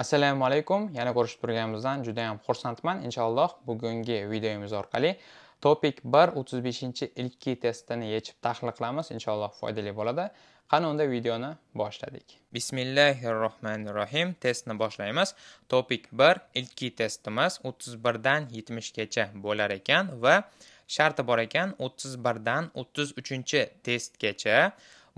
assalomu alaykum yana ko'rishib turganimizdan juda yam xursandman inshaalloh bugungi videomiz orqali topik 1 35 ilki testini yechib tahlil qilamiz inshaalloh foydali bo'ladi qani unda videoni boshladik bismillahi rohmanir rohim testni boshlaymiz topik 1 ilki testimiz 31 dan 70 gacha bo'lar ekan va sharti bor ekan 31 dan 33 testgacha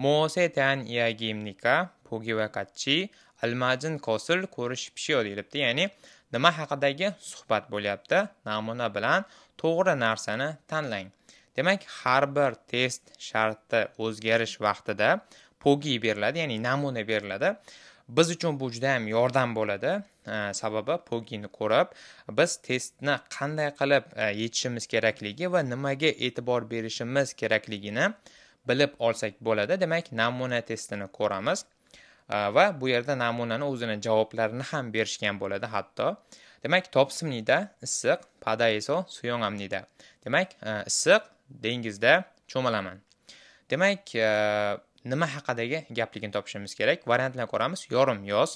mosetan yagimnika пугивакачи almajin kosil ko'rish pishiyo deyilibdi ya'ni nima haqidagi suhbat bo'lyapti namuna bilan to'g'ri narsani tanlang demak har bir test sharti o'zgarish vaqtida pogi beriladi ya'ni namuna beriladi biz uchun bu juda ham yordam bo'ladi sababi pogini ko'rib biz testni qanday qilib e, yechishimiz kerakligi va nimaga e'tibor berishimiz kerakligini bilib olsak bo'ladi demak namuna testini ko'ramiz Э, va bu yerda namunani o'zini javoblarini ham berishgan bo'ladi hatto demak topsimnida issiq padaeso suyongamnida demak e, issiq dengizda cho'milaman demak e, nima haqidagi gapligini topishimiz kerak variantlarni ko'ramiz yorim yoz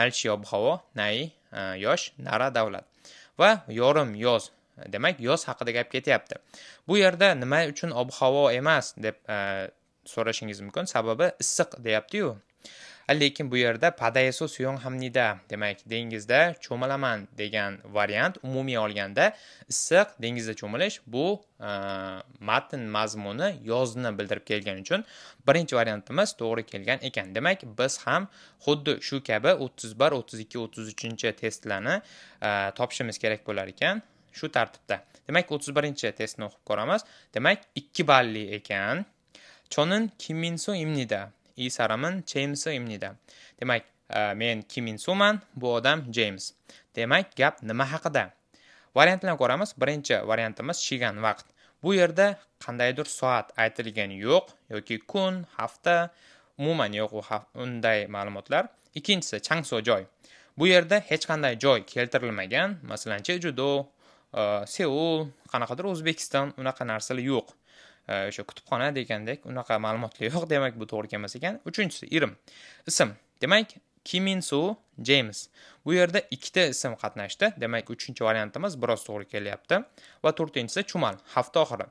nalchi ob havo nai e, yosh nara davlat va yorim yoz demak yoz haqida gap ketyapti bu yerda nima uchun ob havo emas deb so'rashingiz mumkin sababi issiq deyaptiyu lekin bu yerda padaeso suyong hamnida demak dengizda cho'milaman degan variant umumiy olganda issiq dengizda cho'milish bu e, matn mazmuni yozni bildirib kelgani uchun birinchi variantimiz to'g'ri kelgan ekan demak biz ham xuddi shu kabi o'ttiz bir o'ttiz ikki o'ttiz uchinchi testlarni e, topishimiz kerak bo'lar ekan shu tartibda demak o'ttiz birinchi testni o'qib ko'ramiz demak ikki balli ekan chonin kiminso imnida 이 사람은 제임스입니다. Demak, men Kim Ким Suman, bu odam James. Demak, gap nima haqida? Variantlarni ko'ramiz. Birinchi variantimiz shigan vaqt. Bu yerda qandaydir soat aytilgani yo'q yoki kun, hafta umuman yo'q unday ma'lumotlar. Ikkinchisi Changso joy. Bu yerda hech qanday joy keltirilmagan, masalan, Jeju-do, Seul, qanaqadir O'zbekiston unaqa narsalar yo'q. o'sha kutubxona degandek unaqa ma'lumotlar yo'q demak bu to'g'ri kelmas ekan uchinchisi irim ism demak kimin su jeyms bu yerda ikkita ism qatnashdi demak uchinchi variantimiz biroz to'g'ri kelyapti va to'rtinchisi chumal hafta oxiri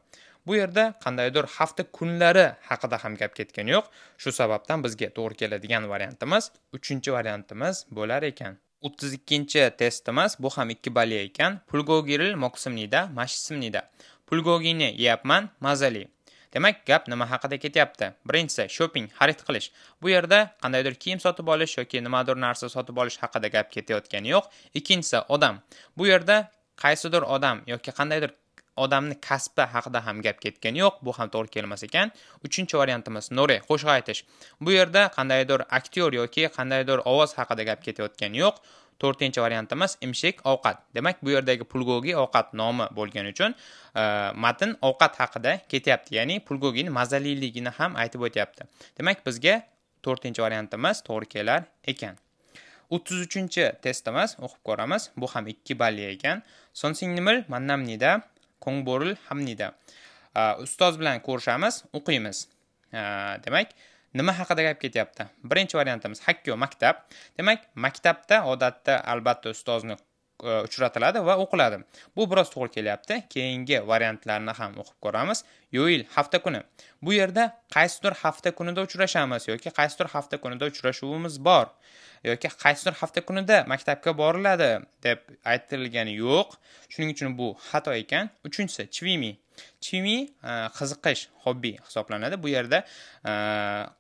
bu yerda qandaydir hafta kunlari haqida ham gap ketgani yo'q shu sababdan bizga to'g'ri keladigan variantimiz uchinchi variantimiz bo'lar ekan o'ttiz ikkinchi testimiz bu ham ikki balli ekan pulgogiril moksimnida mashsimnida kulgogini yeyapman, mazali. Demak, gap nima haqida ketyapti? Birinchisi shopping, xarid qilish. Bu yerda qandaydir kiyim sotib olish yoki nimadir narsa sotib olish haqida gap ketayotgani yo'q. Ikkinchisi odam. Bu yerda qaysidir odam yoki qandaydir odamni kasbi haqida ham gap ketgani yo'q bu ham to'g'ri kelmas ekan uchinchi variantimiz nore qo'shiq aytish bu yerda qandaydir aktyor yoki qandaydir ovoz haqida gap ketayotgani yo'q to'rtinchi variant emas ovqat demak bu yerdagi pulgogi ovqat nomi bo'lgani uchun e, matn ovqat haqida ketyapti ya'ni pulgogini mazaliligini ham aytib o'tyapti demak bizga to'rtinchi variantimiz to'g'ri kelar ekan o'ttiz uchinchi testimiz o'qib ko'ramiz bu ham ikki balli ekan sonsingnimil mannamnida ko'ngboril hamnida e, ustoz bilan ko'rishamiz o'qiymiz e, demak nima haqida gap ketyapti birinchi variantimiz hakkyo maktab demak maktabda odatda albatta ustozni e, uchratiladi va o'qiladi bu biroz to'g'ri kelyapti keyingi variantlarni ham o'qib ko'ramiz yo'il hafta kuni bu yerda qaysidir hafta kunida uchrashamiz yoki qaysidir hafta kunida uchrashuvimiz bor yoki qaysidir hafta kunida maktabga boriladi deb aytilgani yo'q shuning uchun bu xato ekan uchinchisi chvimi chimi e, qiziqish hobbi hisoblanadi bu yerda e,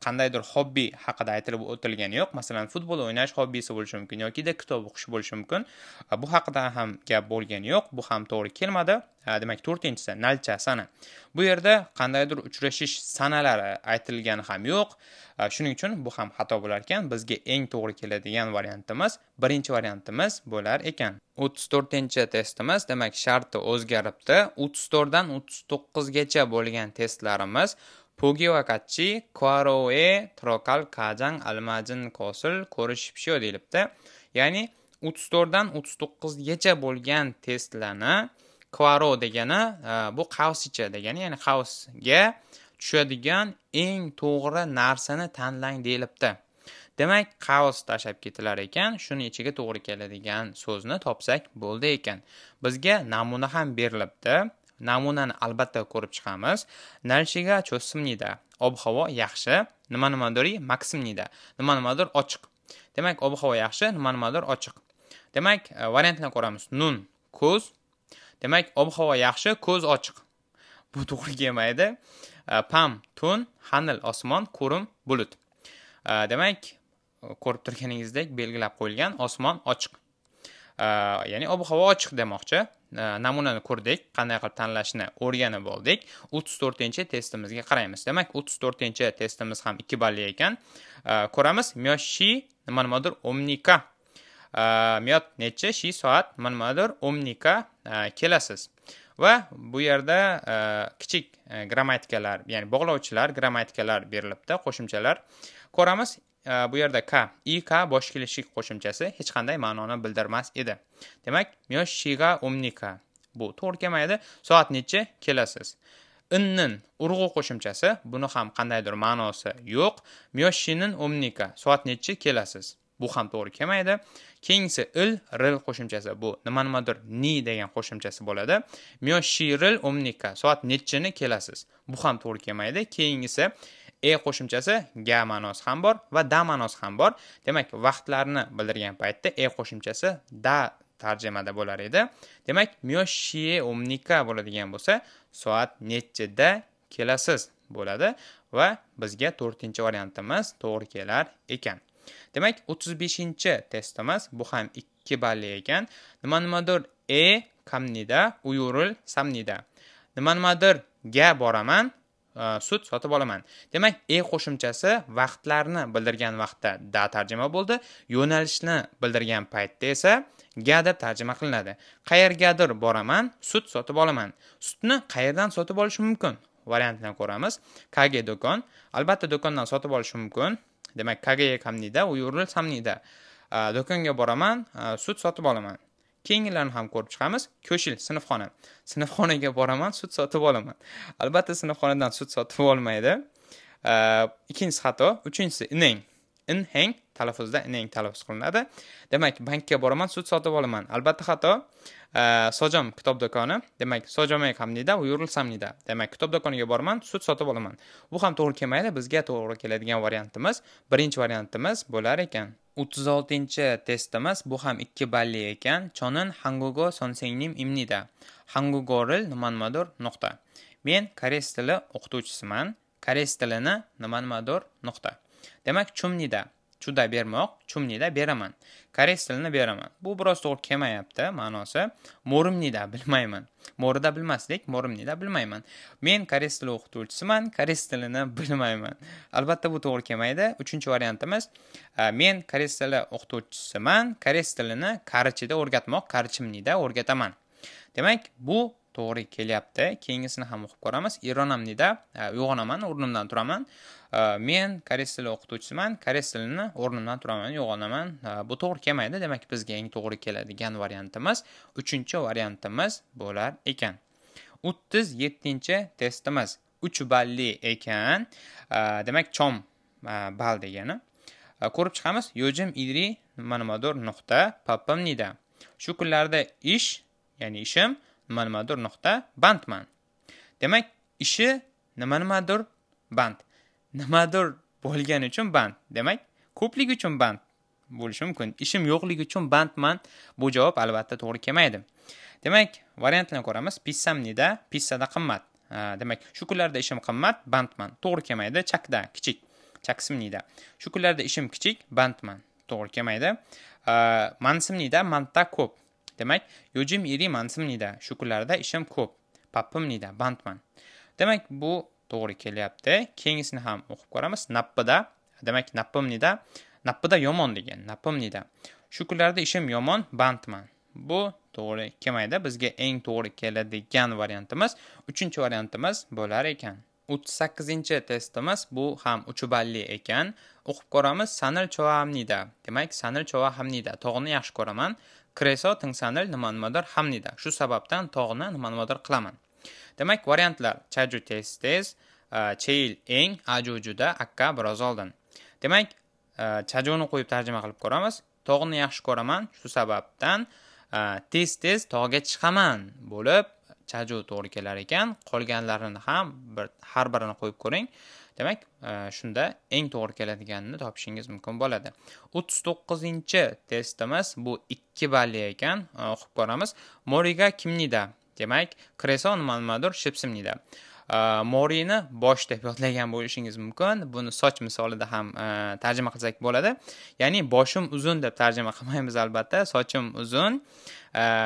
qandaydir hobbi haqida aytilib o'tilgani yo'q masalan futbol o'ynash hobbisi bo'lishi mumkin yokida kitob o'qish bo'lishi mumkin e, bu haqida ham gap bo'lgani yo'q bu ham to'g'ri kelmadi demak to'rtinchisi nalcha sana bu yerda qandaydir uchrashish sanalari aytilgani ham yo'q shuning uchun bu ham xato bo'lar ekan bizga eng to'g'ri keladigan variantimiz birinchi variantimiz bo'lar ekan o'ttiz to'rtinchi testimiz demak sharti o'zgaribdi o'ttiz to'rtdan o'ttiz to'qqizgacha bo'lgan testlarimiz pugivakatchi kuaroe trokal kajang almajin kosil ko'rishibsho deyilibdi ya'ni o'ttiz to'rtdan o'ttiz to'qqizgacha bo'lgan testlarni kvaro degani e, bu qavsicha degani ya'ni qavsga tushadigan eng to'g'ri narsani tanlang deyilibdi demak qavs tashlab ketilar ekan shuni ichiga to'g'ri keladigan so'zni topsak bo'ldi ekan bizga namuna ham berilibdi namunani albatta ko'rib chiqamiz nalshiga chosimnida ob havo yaxshi nima nimadori maksimnida nima nimadir ochiq demak ob havo yaxshi nima nimadir ochiq demak e, variantni ko'ramiz nun ko'z demak ob havo yaxshi ko'z ochiq bu to'g'ri kelmaydi e, pam tun hanil osmon ko'rim bulut e, demak ko'rib turganingizdek belgilab qo'yilgan osmon ochiq ya'ni э, ob havo ochiq demoqchi э, namunani ko'rdik qanday qilib tanlashni o'rganib oldik o'ttiz to'rtinchi testimizga qaraymiz demak o'ttiz to'rtinchi testimiz ham ikki balli ekan э, ko'ramiz myoshi nima nimadir omnika miyot nechi shi soat nima nimadir omnika kelasiz va bu yerda kichik e, grammatikalar ya'ni bog'lovchilar grammatikalar berilibdi qo'shimchalar ko'ramiz Э, bu yerda k i k bosh kelishik qo'shimchasi hech qanday ma'noni bildirmas edi demak shiga umnika bu to'g'ri kelmaydi soat necha kelasiz innin urg'u qo'shimchasi buni ham qandaydir ma'nosi yo'q myoshinin umnika soat necha kelasiz bu ham to'g'ri kelmaydi keyingisi il ril qo'shimchasi bu nima nimadir ni degan qo'shimchasi bo'ladi myoshiril umnika soat nechini kelasiz bu ham to'g'ri kelmaydi keyingisi e qo'shimchasi ga ma'nosi ham bor va da ma'nosi ham bor demak vaqtlarni bildirgan paytda e qo'shimchasi da tarjimada bo'lar edi demak myoshie umnika bo'ladigan bo'lsa soat nechida kelasiz bo'ladi va bizga to'rtinchi variantimiz to'g'ri kelar ekan demak o'ttiz beshinchi testimiz bu ham ikki balli ekan nima nimadir e kamnida uyurul samnida nima nimadir ga boraman Э, sut sotib olaman demak e qo'shimchasi vaqtlarni bildirgan vaqtda da tarjima bo'ldi yo'nalishni bildirgan paytda esa ga deb tarjima qilinadi qayergadir boraman sut sotib olaman sutni qayerdan sotib olish mumkin variantini ko'ramiz kage do'kon albatta do'kondan sotib olish mumkin demak kage kamnida u yuril samnida э, do'konga boraman э, sut sotib olaman keyingilarni ham ko'rib chiqamiz ko'shil sinfxona sinfxonaga boraman sut sotib olaman albatta sinfxonadan sut sotib olmaydi ikkinchisi xato uchinchisi inang inhang talaffuzda inang talaffuz qilinadi demak bankka boraman sut sotib olaman albatta xato sojom kitob do'koni demak sojomek hamnida yurilsamnida demak kitob do'koniga boraman sut sotib olaman bu ham to'g'ri kelmaydi bizga to'g'ri keladigan variantimiz birinchi variantimiz bo'lar ekan o'ttiz oltinchi testimiz bu ham ikki balli ekan chonin hangugo sonsengnim imnida hangugoril nimanmador nuqta men koreys tili o'qituvchisiman koreys tilini nimanmador nuqta demak chumnida chuda bermoq chumnida beraman koreys tilini beraman bu biroz to'g'ri kelmayapti ma'nosi mo'rimnida bilmayman mo'rida bilmasdik mo'rimnida bilmayman men koreys tili o'qituvchisiman koreys tilini bilmayman albatta bu to'g'ri kelmaydi uchinchi variantimiz e, men koreys tili o'qituvchisiman koreys tilini karichida o'rgatmoq qarichimnida o'rgataman demak bu to'g'ri kelyapti keyingisini ham o'qib ko'ramiz ironamnida uyg'onaman o'rnimdan turaman men koreys tili o'qituvchisiman koreys tilini o'rnimdan turaman uyg'onaman bu to'g'ri kelmaydi demak bizga eng to'g'ri keladigan variantimiz uchinchi variantimiz bo'lar ekan o'ttiz yettinchi testimiz uch balli ekan demak chom bal degani ko'rib chiqamiz yojim idri manamador nuqta papamnida shu kunlarda ish ya'ni ishim nima nimadir nuqta bandman demak ishi nima nimadir band nimadir bo'lgani uchun band demak ko'plik uchun band bo'lishi mumkin ishim yo'qligi uchun bandman bu javob albatta to'g'ri kelmaydi demak variantlarni ko'ramiz pissamnida pissada qimmat demak shu kunlarda ishim qimmat bandman to'g'ri kelmaydi chakda kichik chaksimnida shu kunlarda ishim kichik bandman to'g'ri kelmaydi mansimnida manta ko'p demak yojim iri mansimnida shu kunlarda ishim ko'p pappimnida bandman demak bu to'g'ri kelyapti keyingisini ham o'qib ko'ramiz nappida demak nappimnida nappida yomon degan nappimnida shu kunlarda ishim yomon bandman bu to'g'ri kelmaydi bizga eng to'g'ri keladigan variantimiz uchinchi variantimiz bo'lar ekan 38 sakkizinchi testimiz bu ham uchi balli ekan o'qib ko'ramiz sanil chohamnida demak sanil chovahamnida tog'ni yaxshi ko'raman kreso tingsanil nimanimodar hamnida shu sababdan tog'ni nimanimodar qilaman demak variantlar chaju tez tez e, cheil eng aju juda akka biroz oldin demak e, chajuni qo'yib tarjima qilib ko'ramiz tog'ni yaxshi ko'raman shu sababdan e, tez tez tog'ga chiqaman bo'lib chaju to'g'ri kelar ekan qolganlarini ham bir har birini qo'yib ko'ring demak e, shunda eng to'g'ri keladiganini topishingiz mumkin bo'ladi o'ttiz to'qqizinchi testimiz bu ikki balli ekan e, o'qib ko'ramiz moriga kimnida demak kreson malmadur shipsimnida e, morini bosh deb yodlagan bo'lishingiz mumkin buni soch misolida ham tarjima qilsak bo'ladi ya'ni boshim uzun deb tarjima qilmaymiz albatta sochim uzun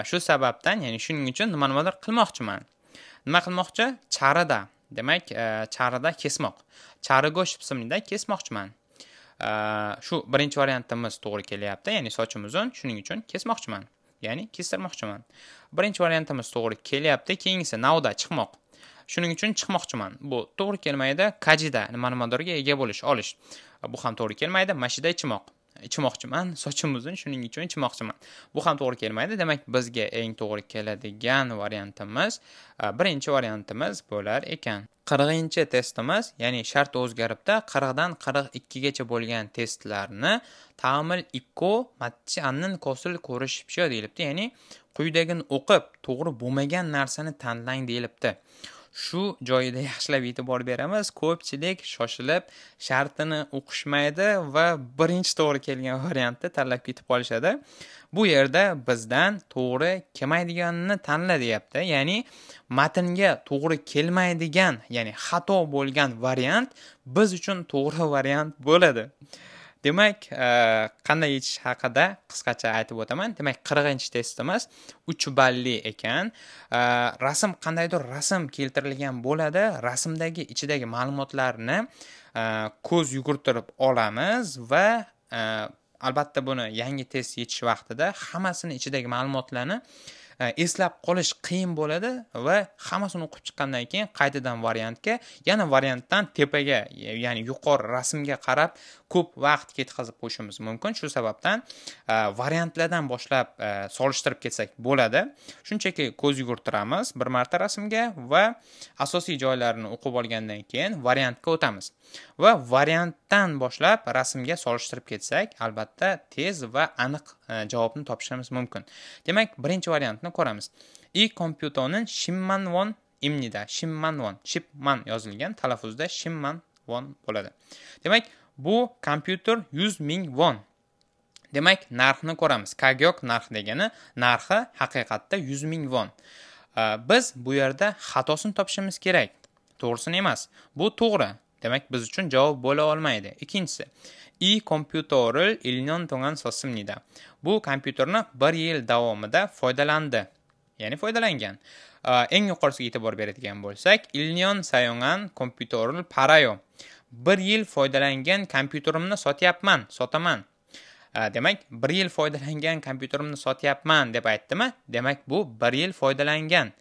shu sababdan ya'ni shuning uchun nima nimadir qilmoqchiman nima qilmoqchi charida demak e, charida kesmoq chari go'sht ismlida kesmoqchiman e, shu birinchi variantimiz to'g'ri kelyapti ya'ni sochim uzun shuning uchun kesmoqchiman ya'ni kestirmoqchiman birinchi variantimiz to'g'ri kelyapti keyingisi navda chiqmoq shuning uchun chiqmoqchiman bu to'g'ri kelmaydi kajida nimanimadirga ega bo'lish olish bu ham to'g'ri kelmaydi mashida ichmoq sochim uzun shuning uchun ichmoqchiman bu ham to'g'ri kelmaydi demak bizga eng to'g'ri keladigan variantimiz birinchi variantimiz bo'lar ekan qirqinchi testimiz ya'ni shart o'zgaribda qirqdan qirq ikkigacha bo'lgan testlarni tamil ikko matchi annin kosil ko'rish deyilibdi ya'ni quyidagini o'qib to'g'ri bo'lmagan narsani tanlang deyilibdi shu joyida yaxshilab e'tibor beramiz ko'pchilik shoshilib shartini o'qishmaydi va birinchi to'g'ri kelgan variantni tanlab ketib qolishadi bu yerda bizdan to'g'ri kelmaydiganini tanla deyapti ya'ni matnga to'g'ri kelmaydigan ya'ni xato bo'lgan variant biz uchun to'g'ri variant bo'ladi demak eh, qanday yechish haqida qisqacha aytib o'taman demak qirqinchi testimiz uch balli ekan eh, rasm qandaydir rasm keltirilgan bo'ladi rasmdagi ichidagi ma'lumotlarni eh, ko'z yugurtirib olamiz va albatta buni yangi test yechish vaqtida hammasini ichidagi ma'lumotlarni eslab qolish qiyin bo'ladi va hammasini o'qib chiqqandan keyin qaytadan variantga yana variantdan tepaga ya'ni yuqori rasmga qarab ko'p vaqt ketkazib qo'yishimiz mumkin shu sababdan e, variantlardan boshlab e, solishtirib ketsak bo'ladi shunchaki ko'z yugurtiramiz bir marta rasmga va asosiy joylarini o'qib olgandan keyin variantga o'tamiz va variantdan boshlab rasmga solishtirib ketsak albatta tez va aniq e, javobni topishimiz mumkin demak birinchi variantni ko'ramiz i kompyuterni shimmanvon imnida shimmanvon shipman yozilgan talaffuzda shimmanvon bo'ladi demak bu kompyuter 100 ming won demak narxni ko'ramiz kagyok narx degani narxi haqiqatda 100 ming won biz bu yerda xatosini topishimiz kerak to'g'risini emas bu to'g'ri demak biz uchun javob bo'la olmaydi ikkinchisi i kompyutori il non to'ngan sosimnida bu kompyuterni bir yil davomida foydalandi ya'ni foydalangan eng yuqorisiga e'tibor beradigan bo'lsak ilnion sayongan kompyutoril parayo 1 yil foydalangan kompyuterimni sotyapman, sotaman. Demak, 1 yil foydalangan kompyuterimni sotyapman deb aytdimi? Demak, bu 1 yil foydalangan.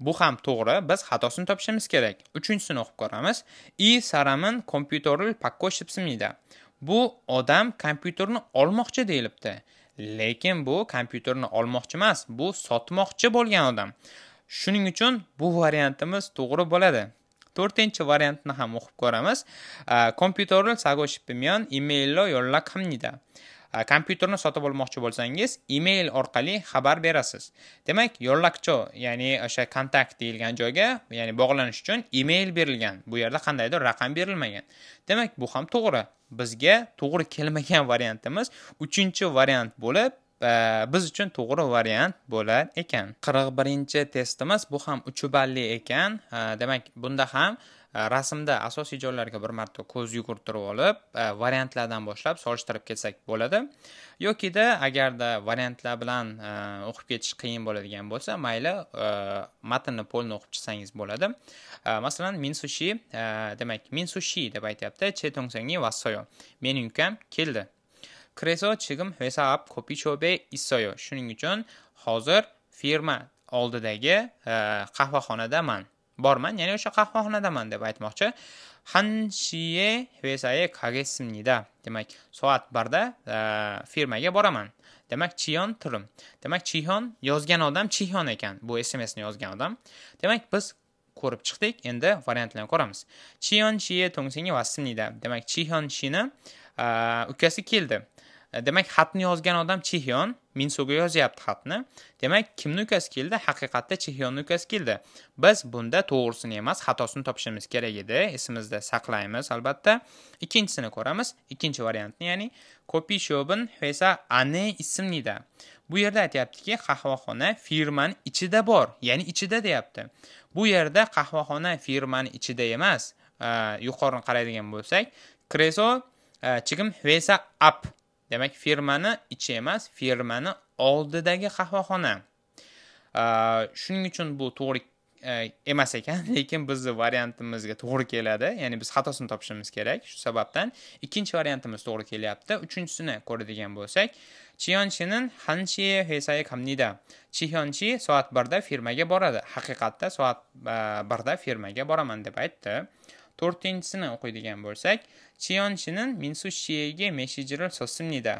Bu ham to'g'ri, biz xatosini topishimiz kerak. 3 o'qib ko'ramiz. I Saramin kompyuterl pakkoshtibsimida. Bu odam kompyuterni olmoqchi deyilibdi. Lekin bu kompyuterni olmoqchi emas, bu sotmoqchi bo'lgan odam. Shuning uchun bu variantimiz to'g'ri bo'ladi. to'rtinchi variantni ham o'qib ko'ramiz kompyuterni согощи email имейлро hamnida. kompyuterni sotib olmoqchi bo'lsangiz email orqali xabar berasiz demak yo'llakcho ya'ni o'sha kontakt deyilgan joyga ya'ni bog'lanish uchun email berilgan bu yerda qandaydir raqam berilmagan demak bu ham to'g'ri bizga to'g'ri kelmagan variantimiz uchinchi variant bo'lib biz uchun to'g'ri variant bo'lar ekan qirq birinchi testimiz bu ham uchuballi ekan demak bunda ham rasmda asosiy joylarga bir marta ko'z yugurtirib olib variantlardan boshlab solishtirib ketsak bo'ladi yokida agarda variantlar bilan o'qib ketish qiyin bo'ladigan bo'lsa mayli matnni polni o'qib chiqsangiz bo'ladi masalan minsushi demak minsushi deb aytyapti chetong sangi vassoyo meni ukam keldi 그래서 지금 회사 앞 커피숍에 있어요. shuning uchun hozir firma oldidagi qahvaxonadaman. borman, ya'ni o'sha qahvaxonadaman deb aytmoqchi. Hanshiye 회사에 가겠습니다. Demak, soat 1da firmaga boraman. Demak, Chiyon turim. Demak, Chiyon yozgan odam Chiyon ekan. Bu SMS-ni yozgan odam. Demak, biz ko'rib chiqdik. Endi variantlarni ko'ramiz. Chiyon Shiye 동생이 왔습니다. Demak, Chiyon Shini ukasi keldi. demak xatni yozgan odam chexyon minsuga yozyapti xatni demak kimni ukasi keldi haqiqatda chexyonni ukasi keldi biz bunda to'g'risini emas xatosini topishimiz kerak edi esimizda saqlaymiz albatta ikkinchisini ko'ramiz ikkinchi variantni ya'ni kopishobin hesa ane ismnida bu yerda aytyaptiki qahvaxona firmani ichida bor ya'ni ichida deyapti bu yerda qahvaxona firmani ichida emas yuqorini qaraydigan bo'lsak kreso chigim hesa ap demak firmani ichi emas firmani oldidagi qahvaxona shuning uchun bu to'g'ri e, emas ekan lekin bizni variantimizga to'g'ri keladi ya'ni biz xatosini topishimiz kerak shu sababdan ikkinchi variantimiz to'g'ri kelyapti uchinchisini ko'radigan bo'lsak chiyonchinin hanshi hesai kamnida chiyonchi soat birda firmaga boradi haqiqatda soat e, birda firmaga boraman deb aytdi to'rtinchisini o'qiydigan bo'lsak chiyonshining minsu shiegi meshijiril sosimnida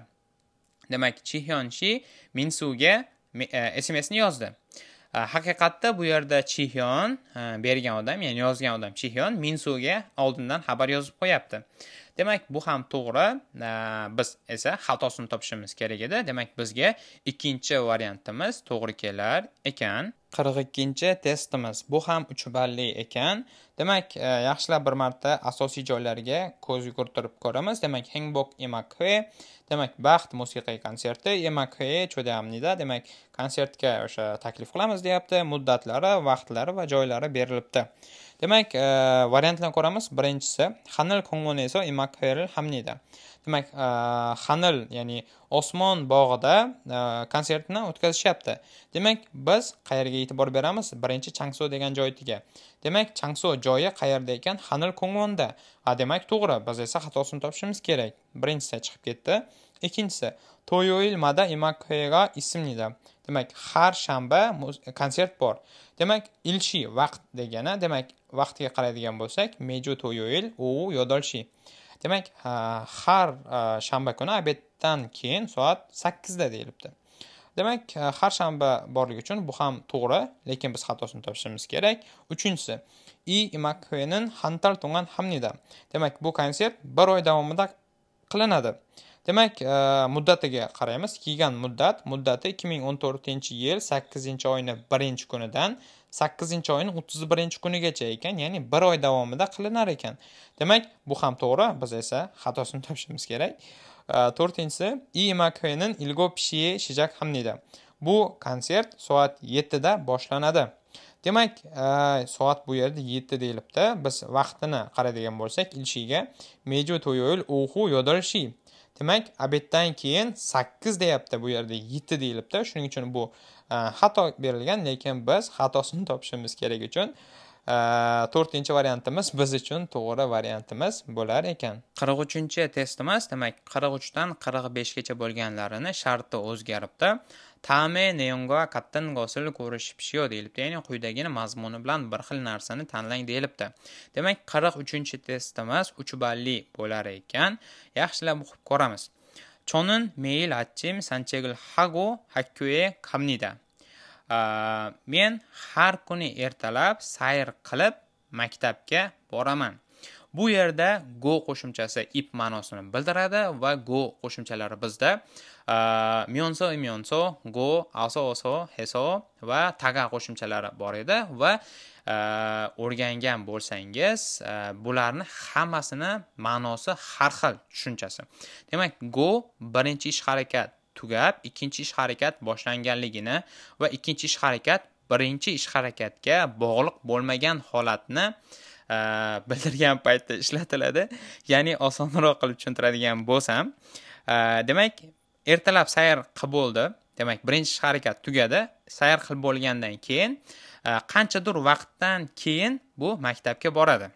demak chihyonshi minsuga e, smsni yozdi e, haqiqatda bu yerda chihyon e, bergan odam ya'ni yozgan odam chihyon minsuga oldindan xabar yozib qo'yapti demak bu ham to'g'ri e, biz esa xatosini topishimiz kerak edi demak bizga ikkinchi variantimiz to'g'ri kelar ekan qirq ikkinchi testimiz bu ham uch balli ekan demak e, yaxshilab bir marta asosiy joylarga ko'z yugurtirib ko'ramiz demak hengbok emakhe demak baxt musiqiy konserti emakhe chodamnida demak konsertga o'sha taklif qilamiz deyapti muddatlari vaqtlari va joylari berilibdi demak e, variantlarni ko'ramiz birinchisi hanil ko'ngloneso imakferil hamnida demak e, hanil ya'ni osmon bog'ida e, konsertni o'tkazishyapti demak biz qayerga e'tibor beramiz birinchi changso degan joyiga demak changso joyi qayerda ekan hanil ko'nglonda a demak to'g'ri biz esa xatosini topishimiz kerak birinchisi chiqib ketdi ikkinchisi to'yoil mada imakfega ismnida demak har shanba konsert bor demak ilshi vaqt degani demak vaqtiga qaraydigan bo'lsak meju toyoil u yodolshi demak har shanba kuni obeddan keyin soat sakkizda deyilibdi demak har shanba borligi uchun bu ham to'g'ri lekin biz xatosini topishimiz kerak uchinchisi i imakvenin hantal tungan hamnida demak bu konsert bir oy davomida qilinadi demak e, muddatiga qaraymiz kiygan muddat muddati 2014 yil 8 oyni 1 kunidan sakkizinchi oyning o'ttiz birinchi kunigacha ekan ya'ni bir oy davomida qilinar ekan demak bu ham to'g'ri biz esa xatosini topishimiz kerak to'rtinchisi imaknin ilgo pishie shijak hamnida bu konsert soat yettida boshlanadi demak soat bu yerda yetti deyilibdi biz vaqtini qaraydigan bo'lsak ilshiga meju toyoil uhu yodolshi demak obeddan keyin sakkiz deyapti bu yerda yetti deyilibdi shuning uchun bu Э, xato berilgan lekin biz xatosini topishimiz kerak uchun э, to'rtinchi variantimiz biz uchun to'g'ri variantimiz bo'lar ekan qirq uchinchi testimiz demak qirq uchdan qirq beshgacha bo'lganlarini sharti o'zgaribdi tame neonga qattin gosil ko'rish pishiyo deyilibdi ya'ni quyidagini mazmuni bilan bir xil narsani tanlang deyilibdi demak qirq uchinchi testimiz uch balli bo'lar ekan yaxshilab o'qib ko'ramiz 저는 매일 아침 산책을 하고 학교에 갑니다. 아, 면 har kuni ertalab sayr qilib maktabga boraman. Bu yerda go qo'shimchasi ip ma'nosini bildiradi va go qo'shimchalari bizda myonso 미온소 go aso oso heso va taga qo'shimchalari bor edi va Э, o'rgangan bo'lsangiz э, bularni hammasini ma'nosi har xil tushunchasi demak go birinchi ish harakat tugab ikkinchi ish harakat boshlanganligini va ikkinchi ish harakat birinchi ish harakatga bog'liq bo'lmagan holatni e, bildirgan paytda ishlatiladi ya'ni osonroq qilib tushuntiradigan bo'lsam e, demak ertalab sayr qilib bo'ldi demak birinchi ish harakat tugadi sayr qilib bo'lgandan keyin Э, qanchadir vaqtdan keyin bu maktabga boradi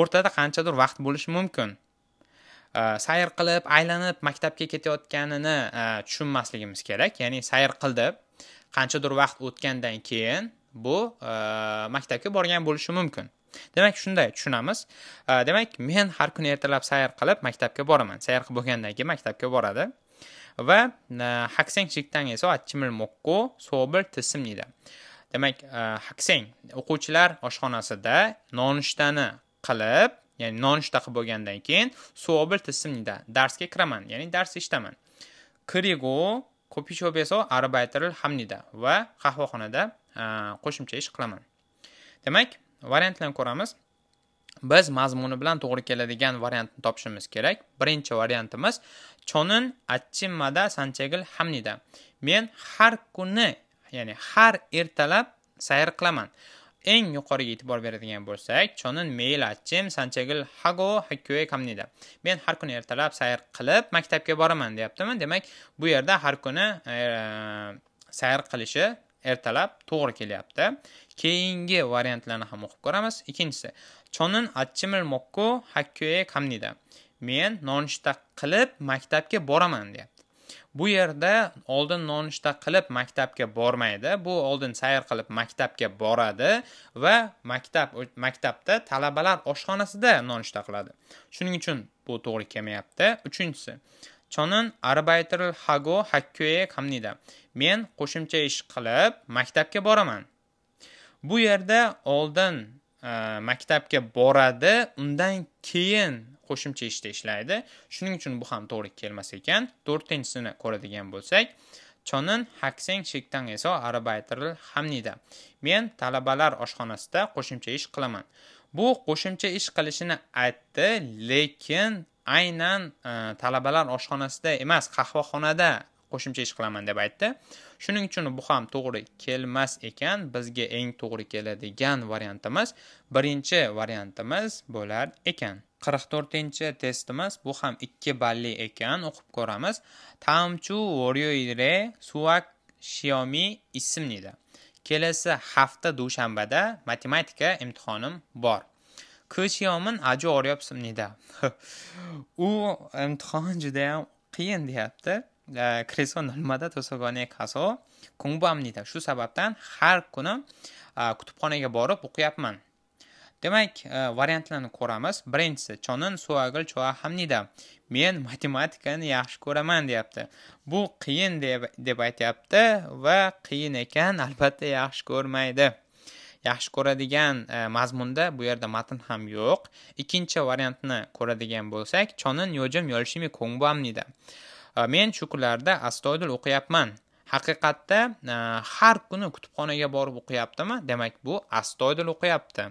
o'rtada qanchadir vaqt bo'lishi mumkin э, sayr qilib aylanib maktabga ketayotganini э, tushunmasligimiz kerak ya'ni sayr qildi qanchadir vaqt o'tgandan keyin bu maktabga borgan bo'lishi mumkin demak shunday tushunamiz demak men har kuni ertalab sayr qilib maktabga boraman sayr qilib bo'lgandan keyin maktabga boradi va haksang shiktang esa chimil moqqu sobir tismnida demak e, haksang o'quvchilar oshxonasida nonushtani qilib ya'ni nonushta qilib bo'lgandan keyin suobir tisimda darsga kiraman ya'ni dars eshitaman kirigu ko'picha beso hamnida va qahvaxonada e, qo'shimcha ish qilaman demak variantlarni ko'ramiz biz mazmuni bilan to'g'ri keladigan variantni topishimiz kerak birinchi variantimiz chonin achchimmada sanchagil hamnida men har kuni ya'ni har ertalab sayr qilaman eng yuqoriga e'tibor beradigan bo'lsak chonin meylatchim sanchagil hago hakkue kamnida men har kuni ertalab sayr qilib maktabga boraman deyaptimi demak bu yerda har kuni e, sayr qilishi ertalab to'g'ri kelyapti keyingi variantlarni ham o'qib ko'ramiz ikkinchisi chonin achchimil mokku hakkue kamnida men nonushta qilib maktabga boraman deyapti bu yerda oldin nonushta qilib maktabga bormaydi bu oldin sayr qilib maktabga boradi va maktab maktabda talabalar oshxonasida nonushta qiladi shuning uchun bu to'g'ri kelmayapti uchinchisi chonin arbaitril hago hakkoye kamnida men qo'shimcha ish qilib maktabga boraman bu yerda oldin e, maktabga boradi undan keyin qo'shimcha ishda ishlaydi shuning uchun bu ham to'g'ri kelmas ekan to'rtinchisini ko'radigan bo'lsak chonin hakseng shektan eso arabaytiril hamnida men talabalar oshxonasida qo'shimcha ish qilaman bu qo'shimcha ish qilishini aytdi lekin aynan e, talabalar oshxonasida emas qahvaxonada qo'shimcha ish qilaman deb aytdi shuning uchun bu ham to'g'ri kelmas ekan bizga eng to'g'ri keladigan variantimiz birinchi variantimiz bo'lar ekan qirq to'rtinchi testimiz bu ham ikki balli ekan o'qib ko'ramiz tamchu voryoire suvak shiomi ismnida kelasi hafta dushanbada matematika imtihonim bor ko'chyomin aju oryopsimnida u imtihon judayam qiyin deyapti кресло nimada to'sagone kaso ko'ngvamnida shu sababdan har kuni kutubxonaga borib o'qiyapman demak e, variantlarni ko'ramiz birinchisi chonin suagil choa hamnida men matematikani yaxshi ko'raman deyapti bu qiyin deb aytyapti va qiyin ekan albatta yaxshi ko'rmaydi yaxshi ko'radigan e, mazmunda bu yerda matn ham yo'q ikkinchi variantni ko'radigan bo'lsak chonin yo'jim yolshimi ko'ngbamnida e, men shu kunlarda astoydil o'qiyapman haqiqatda e, har kuni kutubxonaga borib o'qiyaptimi demak bu astoydil o'qiyapti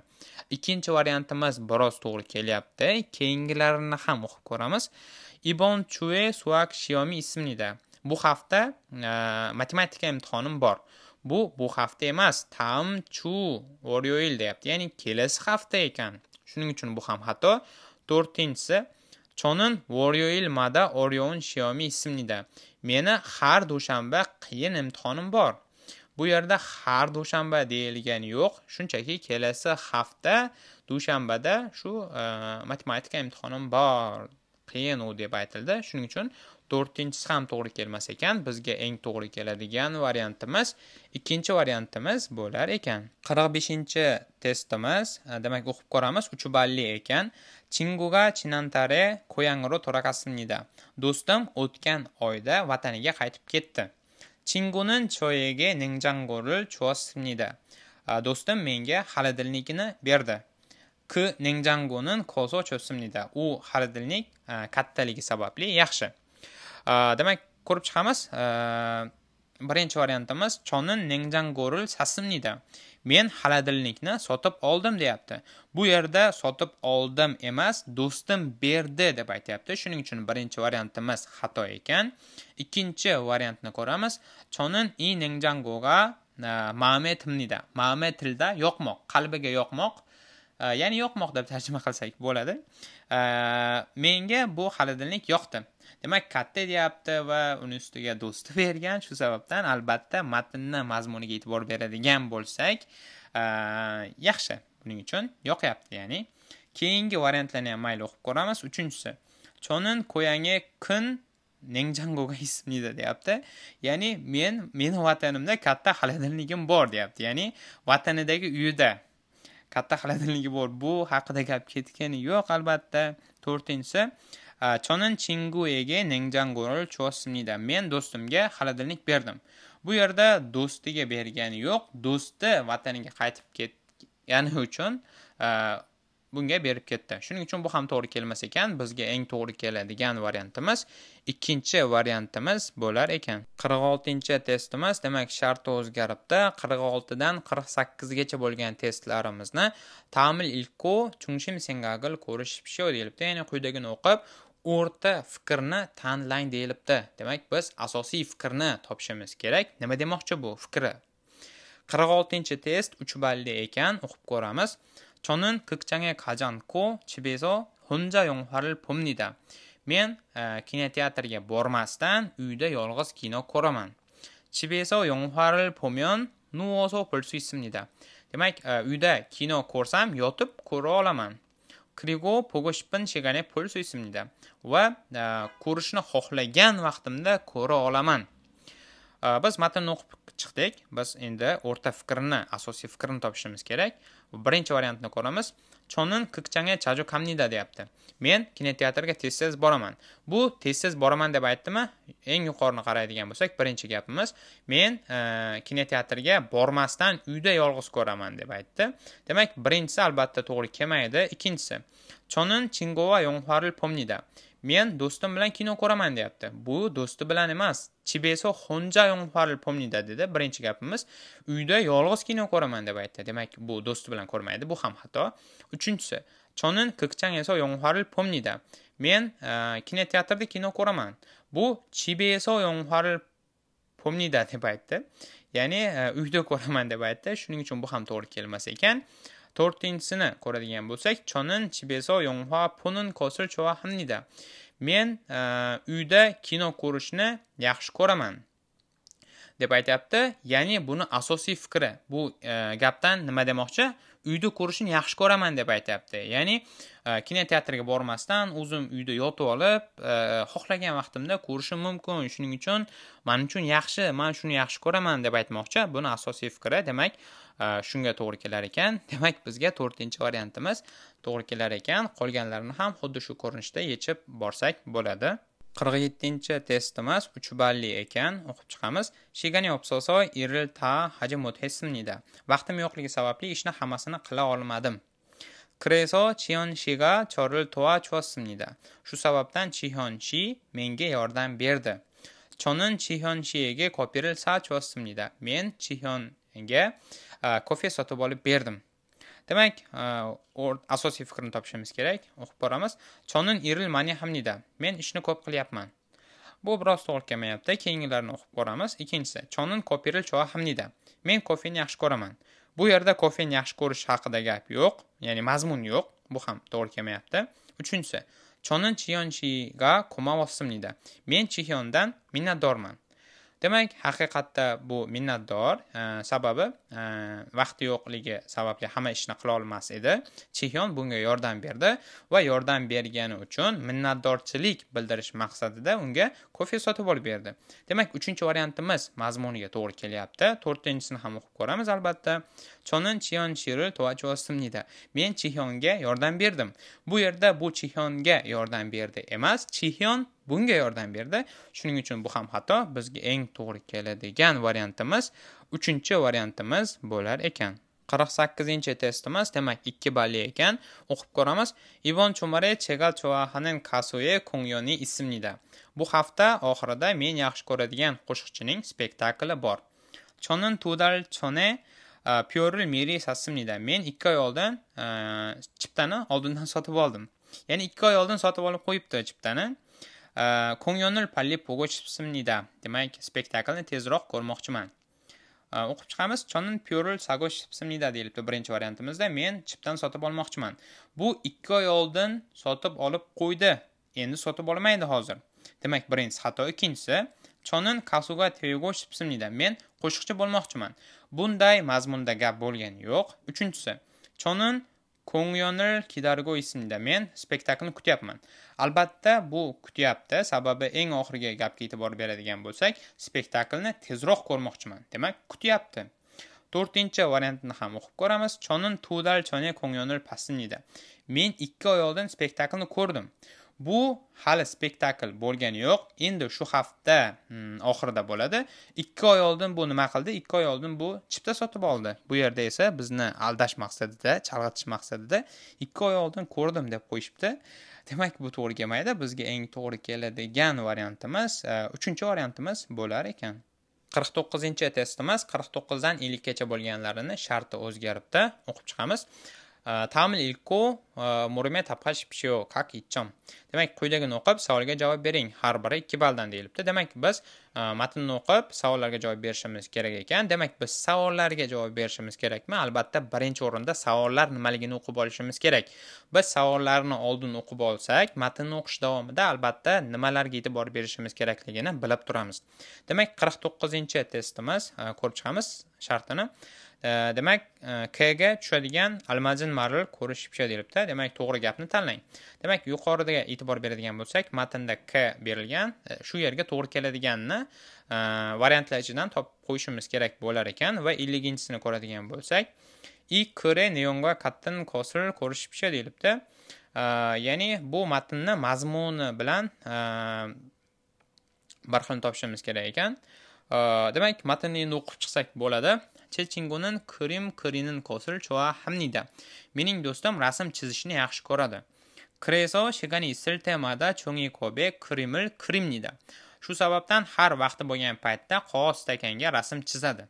ikkinchi variantimiz biroz to'g'ri kelyapti keyingilarini ham o'qib ko'ramiz ibon chue suak shiomi ismlida bu hafta e, matematika imtihonim bor bu bu hafta emas tam chu oryoil deyapti ya'ni kelasi hafta ekan shuning uchun bu ham xato to'rtinchisi Chonun Warrior Mada Orion Xiaomi ismlida. Meni har dushanba qiyin imtihonim bor. Bu yerda har dushanba deyilgani yo'q, shunchaki kelasi hafta dushanbada shu e, matematika imtihonim bor. Qiyin u deb aytildi. Shuning uchun to'rtinchisi ham to'g'ri kelmas ekan bizga eng to'g'ri keladigan variantimiz ikkinchi variantimiz bo'lar ekan 45 testimiz e, demak o'qib ko'ramiz 3 balli ekan 친구가 지난 달에 고향으로 돌아갔습니다. 노스덤 오트겐 오이다 와타니게 가이트피겠다. 친구는 저에게 냉장고를 주었습니다. 노스덤 맹게 하르들니기는 베르다. 그 냉장고는 거소 좋습니다. 우 하르들닉 갓다리기 사바블리 약시. 아, 다음에 고릅치 하마스. birinchi variantimiz chonin nengjangoril sasimnida men haladilnikni sotib oldim deyapti bu yerda sotib oldim emas do'stim berdi deb aytyapti shuning uchun birinchi variantimiz xato ekan ikkinchi variantni ko'ramiz chonin i nengjangoga e, mame timnida mame tilda yoqmoq qalbiga yoqmoq e, ya'ni yoqmoq deb tarjima qilsak bo'ladi e, menga bu haladilnik yoqdi demak katta deyapti va uni ustiga do'sti bergan shu sababdan albatta matnni mazmuniga e'tibor beradigan bo'lsak yaxshi buning uchun yoqyapti ya'ni keyingi variantlarni ham mayli o'qib ko'ramiz uchinchisi chonin ko'yangi kun nengjangoga ismlida deyapti ya'ni men meni vatanimda katta xaladilligim bor deyapti ya'ni vatanidagi uyida katta xaladilligi bor bu haqida gap ketgani yo'q albatta to'rtinchisi 저는 친구에게 냉장고를 주었습니다. Men do'stimga xaladilnik berdim. Bu yerda do'stiga 욕 yo'q. Do'sti vataniga qaytib ketgani uchun bunga berib ketdi. Shuning uchun bu ham to'g'ri kelmas ekan. Bizga eng to'g'ri keladigan variantimiz ikkinchi variantimiz bo'lar ekan. 46 testimiz, demak, sharti o'zgaribdi. 46 dan 48 gacha bo'lgan testlarimizni Tamil ilko chungshim sengagil ko'rishib deyilibdi. Ya'ni quyidagini o'qib, o'rta fikrni tanlang deyilibdi demak biz asosiy fikrni topishimiz kerak nima demoqchi bu fikri qirq oltinchi test uch balli ekan o'qib ko'ramiz chonun kikchange qajan 않고 chibezo hunja 영화를 봅니다. men e, kinoteatrga bormasdan uyda yolg'iz kino ko'raman. chibezo 영화를 보면 nuozo 볼수 있습니다. demak e, uyda kino ko'rsam yotib ko'ra olaman. 그리고 보고 싶은 시간에 볼수 있습니다. 와 고르시니 xohlagan vaqtimda ko'ra olaman. biz matnni o'qib chiqdik biz endi o'rta fikrni asosiy fikrni topishimiz kerak birinchi variantni ko'ramiz chonin qiqchanga chaju kamnida deyapti men kinoteatrga tez tez boraman bu tez tez boraman deb aytdimi eng yuqorini qaraydigan bo'lsak birinchi gapimiz men e, kinoteatrga bormasdan uyda yolg'iz ko'raman deb aytdi demak birinchisi albatta to'g'ri kelmaydi ikkinchisi chonin chingova yongxaril pomnida men do'stim bilan kino ko'raman deyapti bu do'sti bilan emas chibeso Honja farl pomnida dedi birinchi gapimiz uyda yolg'iz kino ko'raman deb aytdi demak bu do'sti bilan ko'rmaydi bu ham xato uchinchisi chonin kikchangyeso yongfarl pomnida men e, kinoteatrda kino ko'raman bu chibeso yongfarl pomnida deb aytdi ya'ni e, uyda ko'raman deb aytdi shuning uchun bu ham to'g'ri kelmas ekan to'rtinchisini ko'radigan bo'lsak chonin chibeso yonghua ponun kosil chua hamnida men e, uyda kino ko'rishni yaxshi ko'raman deb aytayapti, ya'ni buni asosiy fikri bu e, gapdan nima demoqchi uyda ko'rishni yaxshi ko'raman deb aytyapti ya'ni e, kinoteatrga bormasdan o'zim uyda yotib olib e, xohlagan vaqtimda ko'rishim mumkin shuning uchun man uchun yaxshi man shuni yaxshi ko'raman deb aytmoqchi buni asosiy fikri demak e, shunga to'g'ri kelar ekan demak bizga to'rtinchi variantimiz to'g'ri kelar ekan qolganlarini ham xuddi shu ko'rinishda yechib borsak bo'ladi 47 yettinchi testimiz 3 balli ekan o'qib chiqamiz shigani obsoso iril ta haji muthismnida vaqtim yo'qligi sababli ishni hammasini qila olmadim kreso chion shiga choril toa chosmnida shu sababdan chihon chi menga yordam berdi chonin chihon shiga kopiril sa chosmnida men chihonga kofe sotib olib berdim demak asosiy fikrni topishimiz kerak o'qib boramiz chonin iril mani hamnida men ishni ko'p qilyapman bu biroz to'g'ri kelmayapti keyingilarini o'qib ko'ramiz ikkinchisi chonin kopiril choa hamnida men kofeni yaxshi ko'raman bu yerda kofeni yaxshi ko'rish haqida gap yo'q ya'ni mazmun yo'q bu ham to'g'ri kelmayapti uchinchisi chonin chiyonchiga kumawosimnida men chihondan minnatdorman demak haqiqatda bu minnatdor sababi vaqti yo'qligi sababli hamma ishni qila olmas edi chehyon bunga yordam berdi va yordam bergani uchun minnatdorchilik bildirish maqsadida unga kofe sotib olib berdi demak uchinchi variantimiz mazmuniga to'g'ri kelyapti to'rtinchisini ham o'qib ko'ramiz albatta 저는 지현 씨를 도와주었습니다. Men Chihyonga yordam berdim. Bu yerda bu Chihyonga yordam berdi emas, bunga yordam berdi. Shuning uchun bu ham xato bizga eng to'g'ri keladigan variantimiz 3-variantimiz bo'lar ekan. 48 testimiz, demak 2 balli ekan. O'qib ko'ramiz. Ivon Chumare Chegal Choahanin Kasuye Kongyoni ismlida. Bu hafta oxirida men yaxshi ko'radigan qo'shiqchining spektakli bor. Chonin Tudal Chone pyoril meri sassibnida men ikki oy oldin e, chiptani oldindan sotib oldim ya'ni ikki oy oldin sotib olib qo'yibdi chiptani ko'ngilnil palli pog'ochsimnida demak spektaklni tezroq ko'rmoqchiman o'qib chiqamiz chonin pyoril sagoshsimnida deyilibdi birinchi variantimizda men chiptani sotib olmoqchiman bu ikki oy oldin sotib olib qo'ydi endi sotib olmaydi hozir demak birinchisi xato ikkinchisi chonin kasuga teyugo shipsimnida men qo'shiqchi bo'lmoqchiman bunday mazmunda gap bo'lgani yo'q uchinchisi chonin ko'ngyonil kidargo ismida men spektaklni kutyapman albatta bu kutyapti sababi eng oxirgi gapga e'tibor beradigan bo'lsak spektaklni tezroq ko'rmoqchiman demak kutyapti to'rtinchi variantni ham o'qib ko'ramiz chonin tudal chone ko'ngyonil pasinida men ikki oy oldin spektaklni ko'rdim bu hali spektakl bo'lgani yo'q endi shu hafta hmm, oxirida bo'ladi ikki oy oldin bu nima qildi ikki oy oldin bu chipta sotib oldi bu yerda esa bizni aldash maqsadida chalg'itish maqsadida ikki oy oldin ko'rdim deb qo'yishibdi demak bu to'g'ri kelmaydi bizga eng to'g'ri keladigan variantimiz e, uchinchi variantimiz bo'lar ekan qirq to'qqizinchi testimiz qirq to'qqizdan gacha bo'lganlarini sharti o'zgaribdi o'qib chiqamiz 다음을 읽고 물음에 답하십시오. 각 2점. Demak, quyidagini o'qib, savolga javob bering. Har biri 2 balldan deyilibdi. Demak, biz matnni o'qib, savollarga javob berishimiz kerak ekan. Demak, biz savollarga javob berishimiz kerakmi? Albatta, birinchi o'rinda savollar nimaligini o'qib olishimiz kerak. Biz savollarni oldin o'qib olsak, matnni o'qish davomida albatta nimalarga e'tibor berishimiz kerakligini bilib turamiz. Demak, 49-testimiz ko'rib chiqamiz shartini. Э, demak э, k ga tushadigan almajin marril ko'rish shipsha deyilibdi demak to'g'ri gapni tanlang demak yuqoridaga e'tibor beradigan bo'lsak matnda k berilgan e, shu yerga to'g'ri keladiganini e, variantlar ichidan topib qo'yishimiz kerak bo'lar ekan va elliginchisini ko'radigan bo'lsak i kore neonga kattin kosil ko'rish shipsha deyilibdi e, ya'ni bu matnni mazmuni bilan bir xilni topishimiz kerak ekan demak matnni endi o'qib chiqsak bo'ladi 제 친구는 그림 그리는 것을 좋아합니다. 미닝 도스톰 rasm chizishni yaxshi ko'radi. 그래서 시간이 있을 때마다 종이컵에 그림을 그립니다. shu 하루 왁트 vaqti bo'lgan paytda qog'oz stakanga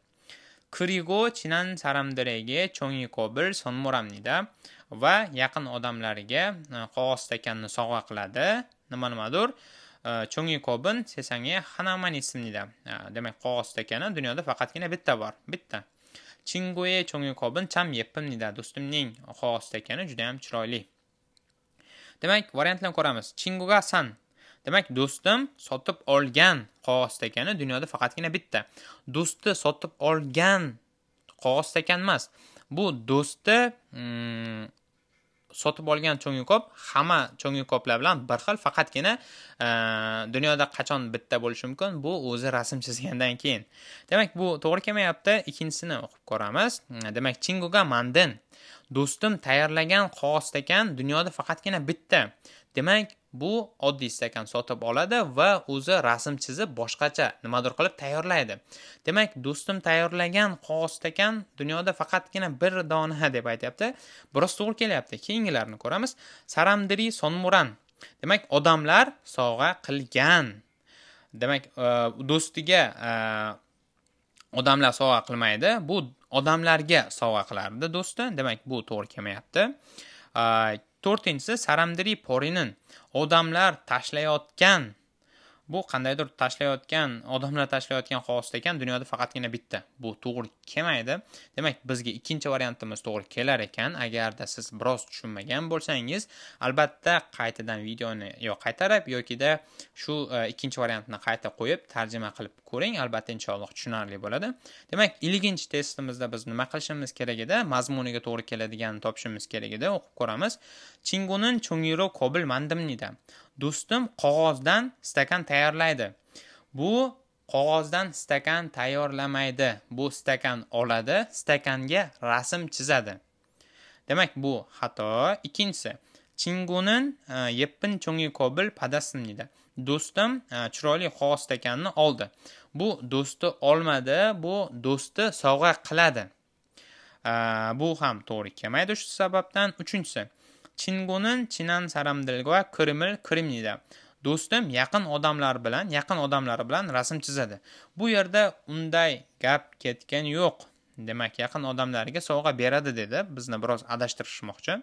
그리고 지난 사람들에게 종이컵을 선물합니다. 와 약간 odamlariga qog'oz 소각라다. 너만마돌 qiladi. nima nimadir cho'ngi kobin sesanga hanaman ismlida demak qog'oz stakani dunyoda faqatgina bitta bor bitta chingoe chongyokobin cham yeppimnida do'stimning qog'oz juda ham chiroyli demak variantlarni ko'ramiz chinguga san demak do'stim sotib olgan qog'oz takani dunyoda faqatgina bitta do'sti sotib olgan qog'oz stakan emas bu do'sti mm, sotib olgan cho'ng yuqop hamma cho'ng yuqoplar bilan bir xil faqatgina e, dunyoda qachon bitta bo'lishi mumkin bu o'zi rasm chizgandan keyin demak bu to'g'ri kelmayapti ikkinchisini o'qib ko'ramiz demak chinguga mandin do'stim tayyorlagan qog'ozda ekan dunyoda faqatgina bitta demak bu oddiy stakan sotib oladi va o'zi rasm chizib boshqacha nimadir qilib tayyorlaydi demak do'stim tayyorlagan qog'oz stakan dunyoda faqatgina bir dona deb aytyapti biroz to'g'ri kelyapti keyingilarini ko'ramiz saramdiri sonmuran demak odamlar sovg'a qilgan demak e, do'stiga e, odamlar sovg'a qilmaydi bu odamlarga sovg'a qilardi do'sti demak bu to'g'ri kelmayapti e, to'rtinchisi saramdiri porinin odamlar tashlayotgan bu qandaydir tashlayotgan odamlar tashlayotgan hosil ekan dunyoda faqatgina bitta bu to'g'ri kelmaydi demak bizga ikkinchi variantimiz to'g'ri kelar ekan agarda siz biroz tushunmagan bo'lsangiz albatta qaytadan videoni yo qaytarib yokida shu e, ikkinchi variantni qayta qo'yib tarjima qilib ko'ring albatta inshaalloh tushunarli bo'ladi demak ilginchi testimizda biz nima qilishimiz kerak edi mazmuniga to'g'ri keladiganini topishimiz kerak edi o'qib ko'ramiz chingunin chungiro kobil mandimnida do'stim qog'ozdan stakan tayyorlaydi bu qog'ozdan stakan tayyorlamaydi bu stakan oladi stakanga rasm chizadi demak bu xato ikkinchisi chingunin e, yeppin cho'ngi kobil padasimnida do'stim e, chiroyli qog'oz stakanni oldi bu do'sti olmadi bu do'sti sovg'a qiladi e, bu ham to'g'ri kelmaydi shu sababdan uchinchisi 친구는 친한 사람들과 그림을 그립니다. do'stim yaqin odamlar bilan yaqin odamlari bilan rasm chizadi bu yerda unday gap ketgani yo'q demak yaqin odamlariga sovg'a beradi dedi bizni biroz adashtirishmoqchi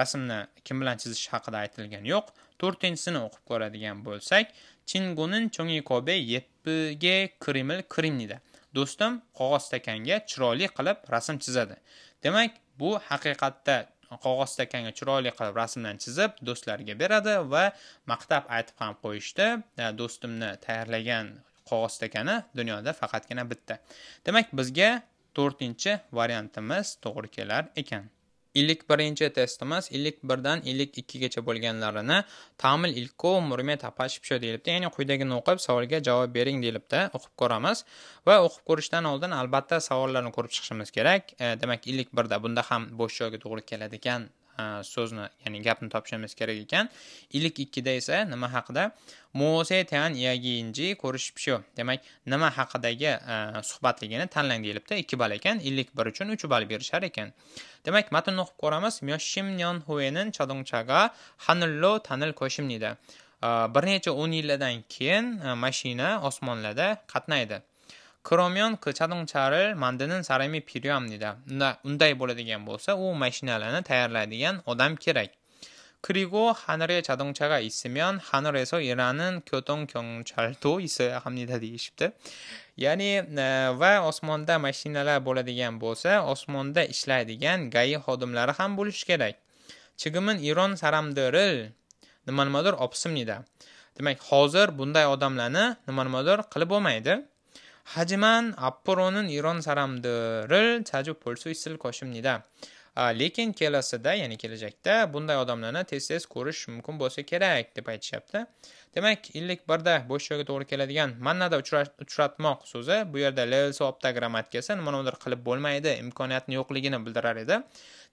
rasmni kim bilan chizish haqida aytilgani yo'q to'rtinchisini o'qib ko'radigan bo'lsak chingunin chongikobe yeppige krimil krimnida do'stim qog'oz stakanga чиройли қилиб расм чизади. Демак, бу ҳақиқатда qog'oz stakanga chiroyli qilib rasmdan chizib do'stlariga beradi va maqtab aytib ham qo'yishdi do'stimni tayyorlagan qog'oz stakani dunyoda faqatgina bitta demak bizga to'rtinchi variantimiz to'g'ri kelar ekan ilik birinchi testimiz ilik birdan ellik ikkigacha bo'lganlarini tamil ilko murme tapashib shu deyilibdi ya'ni quyidagini o'qib savolga javob bering deyilibdi o'qib ko'ramiz va o'qib ko'rishdan oldin albatta savollarni ko'rib chiqishimiz kerak e, demak ilik birda bunda ham bo'sh joyga to'g'ri keladigan so'zni ya'ni gapni topishimiz kerak ekan ilik da esa nima haqida mose tan yaginji ko'rishibshu demak nima haqidagi suhbatligini tanlang deyilibdi 2 ball ekan illik bir uchun 3 ball berishar ekan demak matnni o'qib ko'ramiz myoshimnyon huenin chadongchaga hanullo tanil ko'shimnida bir necha o'n yillardan keyin mashina osmonlarda qatnaydi 그러면 그 자동차를 만드는 사람이 필요합니다. 운다, 운다이 보레디겐 보사 우 마시나라는 다이라디겐 오담 키렉. 그리고 하늘에 자동차가 있으면 하늘에서 일하는 교통 경찰도 있어야 합니다. deyishibdi ya'ni va osmonda mashinalar bo'ladigan bo'lsa 오스몬다 ishlaydigan 가이 xodimlari ham bo'lishi 지금은 이런 사람들을 너만마들 없습니다. demak hozir bunday odamlarni nimanimadir qilib bo'lmaydi 하지만 앞으로는 이런 사람들을 자주 볼수 있을 것입니다. 아, lekin kelasida ya'ni kelajakda bunday odamlarni tez tez ko'rish mumkin bo'lsa kerak deb aytishyapti demak illik birda bo'sh joyga to'g'ri keladigan mannada uchratmoq so'zi bu yerda lelso opta grammatikasi nimanidir qilib bo'lmaydi imkoniyatni yo'qligini bildirar edi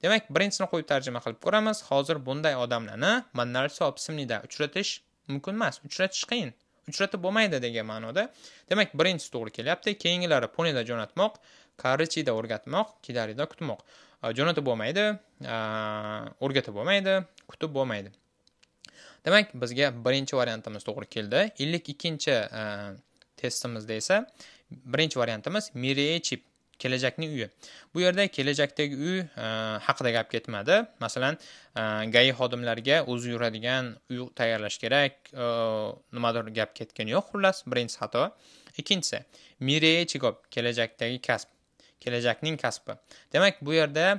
demak birinchisini qo'yib tarjima qilib ko'ramiz hozir bunday odamlarni mannar sopsimnida uchratish mumkin emas uchratish qiyin uchratib bo'lmaydi degan ma'noda demak birinchisi to'g'ri kelyapti keyingilari poneda jo'natmoq karichida o'rgatmoq kidarida kutmoq jo'natib bo'lmaydi o'rgatib bo'lmaydi kutib bo'lmaydi demak bizga birinchi variantimiz to'g'ri keldi ellik ikkinchi testimizda esa birinchi variantimiz mirechip kelajakning uyi bu yerda kelajakdagi uy e, haqida gap ketmadi masalan e, gai xodimlariga o'zi yuradigan uy tayyorlash kerak e, nimadir gap ketgani yo'q xullas birinchisi xato ikkinchisi mireya chigop kelajakdagi kasb kelajakning kasbi demak bu yerda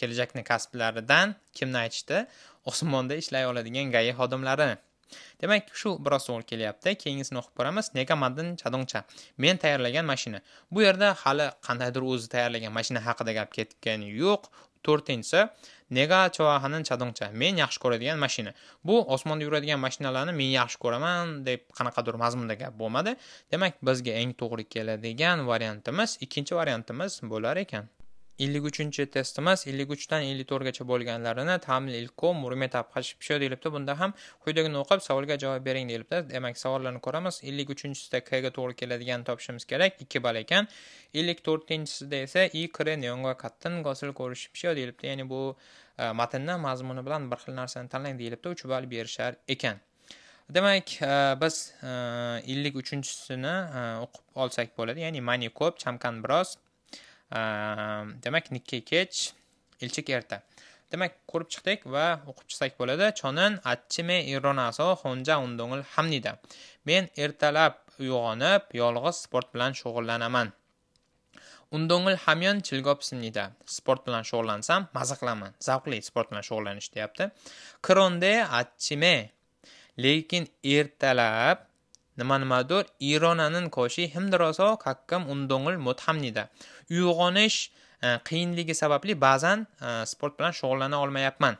kelajakni kasblaridan kimni aytishdi osmonda ishlay oladigan gai xodimlarini demak shu biroz savol kelyapti keyingisini o'qib ko'ramiz negamaddin chadongcha men tayyorlagan mashina bu yerda hali qandaydir o'zi tayyorlagan mashina haqida gap ketgani yo'q to'rtinchisi nega choahanin chadongcha men yaxshi ko'radigan mashina bu osmonda yuradigan mashinalarni men yaxshi ko'raman deb qanaqadir mazmunda gap bo'lmadi demak bizga eng to'g'ri keladigan variantimiz ikkinchi variantimiz bo'lar ekan ellik uchinchi testimiz ellik uchdan ellik to'rtgacha bo'lganlarini tamil ilkom murme tapqash pisho deyilibdi bunda ham quyidagini o'qib savolga javob bering deyilibdi demak savollarni ko'ramiz ellik uchinchisida ga to'g'ri keladigan topishimiz kerak ikki ball ekan ellik to'rtinchisida esa i qren yong'a qattin gosil ko'rish pisho deyilibdi ya'ni bu e, matnni mazmuni bilan bir xil narsani tanlang deyilibdi uch ball berishar ekan demak e, biz e, ellik uchinchisini o'qib olsak bo'ladi ya'ni mani ko'p chamkan biroz Ehm, demak nikki kech ilchik erta demak ko'rib chiqdik va o'qib chiqsak bo'ladi chonan achchime ironaso xonja undongil hamnida men ertalab uyg'onib yolg'iz sport bilan shug'ullanaman undongil hamyon chilgob simnida sport bilan shug'ullansam maza qilaman zavqli sport bilan shug'ullanish deyapti kironde achchime lekin ertalab nimanimadir ironanin koshi 힘들어서 가끔 운동을 못 합니다. uyg'onish e, qiyinligi sababli ba'zan e, sport bilan shug'ullana olmayapman.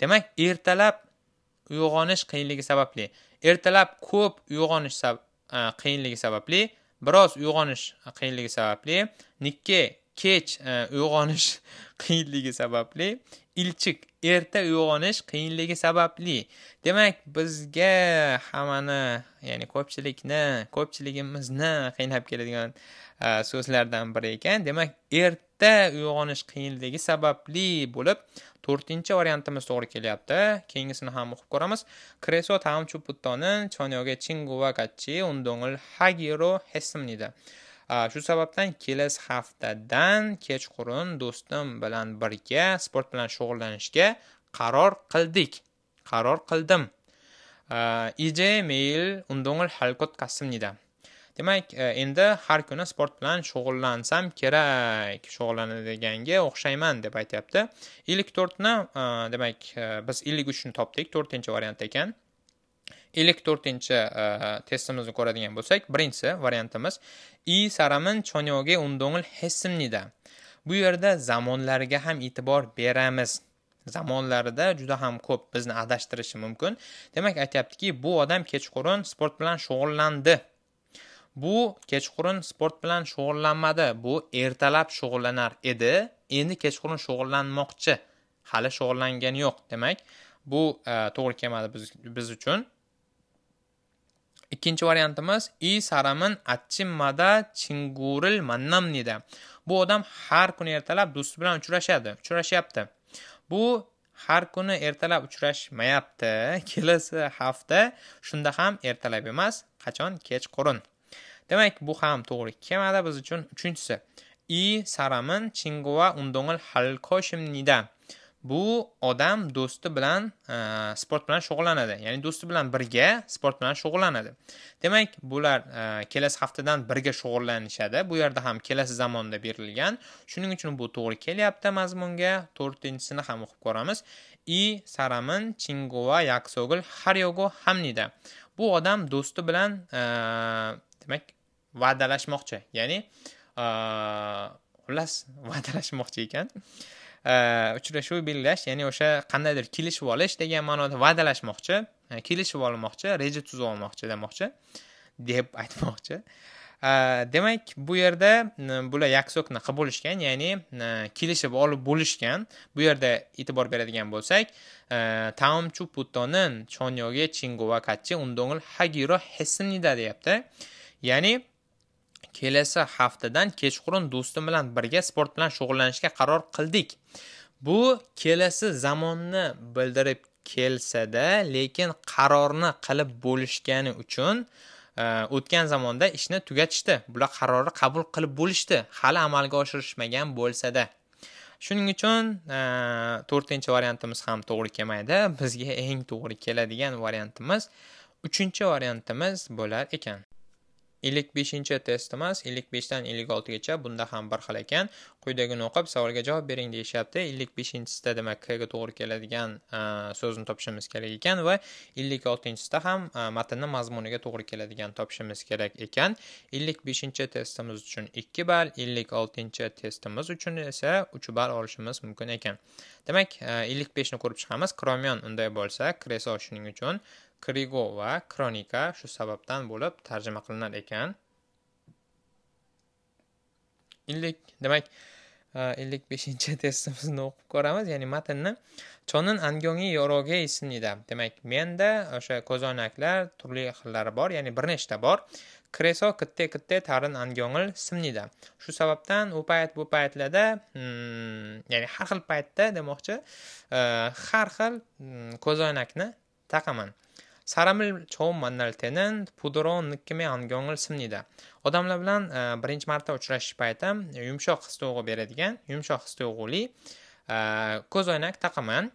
Demak, ertalab uyg'onish qiyinligi sababli, ertalab ko'p uyg'onish e, qiyinligi sababli, biroz uyg'onish qiyinligi sababli, nikke kech uyg'onish qiyinligi sababli ilchik erta uyg'onish qiyinligi sababli demak bizga hammani ya'ni ko'pchilikni ko'pchiligimizni qiynab keladigan so'zlardan biri ekan demak erta uyg'onish qiyinligi sababli bo'lib to'rtinchi variantimiz to'g'ri kelyapti keyingisini ham o'qib ko'ramiz kreso taom chuputtoni chonyoga chinguva kachi undong'il hagiro hesmnida shu sababdan kelasi haftadan kechqurun do'stim bilan birga sport bilan shug'ullanishga qaror qildik qaror qildim ije mail undong'il halkot qassimnida demak endi har kuni sport bilan shug'ullansam kerak shug'ullanadiganga o'xshayman deb aytyapti ellik to'rtni demak biz ellik uchni topdik to'rtinchi variant ekan ellik to'rtinchi e, testimizni ko'radigan bo'lsak birinchisi variantimiz i saramin chonyoge undongil hessimnida bu yerda zamonlarga ham e'tibor beramiz zamonlarida juda ham ko'p bizni adashtirishi mumkin demak aytyaptiki bu odam kechqurun sport bilan shug'ullandi bu kechqurun sport bilan shug'ullanmadi bu ertalab shug'ullanar edi endi kechqurun shug'ullanmoqchi hali shug'ullangani yo'q demak bu e, to'g'ri kelmadi biz, biz uchun ikkinchi variantimiz i saramin achimmada chinguril mannamnida bu odam har kuni ertalab do'sti bilan uchrashadi uchrashyapti bu har kuni ertalab uchrashmayapti kelasi hafta shunda ham ertalab emas qachon kechqurun demak bu ham to'g'ri kelmadi biz uchun uchinchisi i saramin chingua undong'il halkoshimnida bu odam do'sti bilan e, sport bilan shug'ullanadi ya'ni do'sti bilan birga sport bilan shug'ullanadi demak bular e, kelasi haftadan birga shug'ullanishadi bu yerda ham kelasi zamonda berilgan shuning uchun bu to'g'ri kelyapti mazmunga to'rtinchisini ham o'qib ko'ramiz i saramin chingova yaksogul haryogo hamnida bu odam do'sti bilan e, demak va'dalashmoqchi ya'ni e, xullas va'dalashmoqchi ekan uchrashuv belgilash ya'ni o'sha qandaydir kelishib olish degan ma'noda va'dalashmoqchi kelishib olmoqchi reja tuzib olmoqchi demoqchi deb aytmoqchi demak bu yerda bular yaksokni qilib bo'lishgan ya'ni kelishib olib bo'lishgan bu yerda e'tibor beradigan bo'lsak taom chu chonyoga chonyoge chingova kachi undongil hagiro hesnida deyapti ya'ni kelasi haftadan kechqurun do'stim bilan birga sport bilan shug'ullanishga qaror qildik bu kelasi zamonni bildirib kelsada lekin qarorni qilib bo'lishgani uchun e, o'tgan zamonda ishni tugatishdi bular qarorni qabul qilib bo'lishdi hali amalga oshirishmagan bo'lsada shuning uchun e, to'rtinchi variantimiz ham to'g'ri kelmaydi bizga eng to'g'ri keladigan variantimiz uchinchi variantimiz bo'lar ekan ellik beshinchi test emas ellik beshdan ellik oltigacha bunda ham bir xil ekan quyidagini o'qib savolga javob bering deyishyapti ellik beshinchisida demak kga to'g'ri keladigan e, so'zni topishimiz kerak ekan va ellik oltinchisida ham e, matnni mazmuniga to'g'ri keladigan topishimiz kerak ekan ellik beshinchi testimiz uchun ikki ball ellik oltinchi testimiz uchun esa uch ball olishimiz mumkin ekan demak ellik beshni ko'rib chiqamiz kromion unday bo'lsa kreso shuning uchun krigo va kronika shu sababdan bo'lib tarjima qilinar ekan ellik demak e, ellik beshinchi testimizni o'qib ko'ramiz ya'ni matnni chonin angongi yoroge ismida demak menda o'sha ko'zoynaklar turli xillari bor ya'ni bir nechta bor kreso kitte kitte tarin angongil simnida shu sababdan u payt bu paytlarda mm, ya'ni har xil paytda demoqchi e, har xil mm, ko'zoynakni taqaman 사람을 처음 만날 때는 부드러운 느낌의 안경을 씁니다. 어담라블란 브린치 마르타 우츠라시 uchrashish paytida yumshoq 베레디겐 tuyg'u beradigan yumshoq 타카만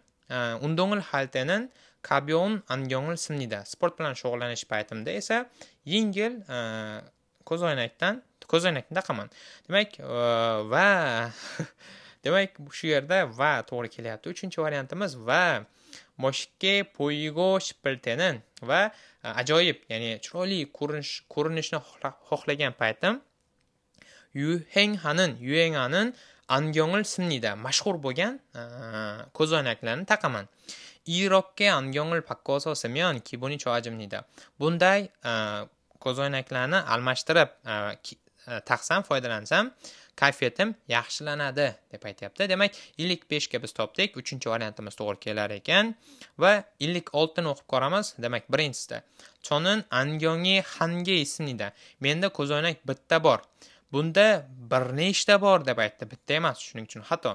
운동을 할 때는 가벼운 안경을 씁니다. 스포츠 쇼글라니시 shug'ullanish paytimda esa yengil ko'zoynakdan 타카만 데맥 와 데맥 demak shu yerda va to'g'ri kelyapti. Uchinchi variantimiz va 멋있게 보이고 싶을 때는 va ajoyib ya'ni chiroyli ko'rinish ko'rinishni xohlagan paytim 유행하는 유행하는 안경을 씁니다. mashhur bo'lgan ko'zoynaklarni taqaman. 이렇게 안경을 바꿔서 쓰면 기분이 좋아집니다. bunday ko'zoynaklarni almashtirib taqsam foydalansam kayfiyatim yaxshilanadi deb aytyapti demak ellik beshga biz topdik uchinchi variantimiz to'g'ri kelar ekan va ellik oltini o'qib ko'ramiz demak birinchisida chonin angyongi hangi ismida menda ko'zoynak bitta bor bunda bir nechta bor deb aytdi bitta emas shuning uchun xato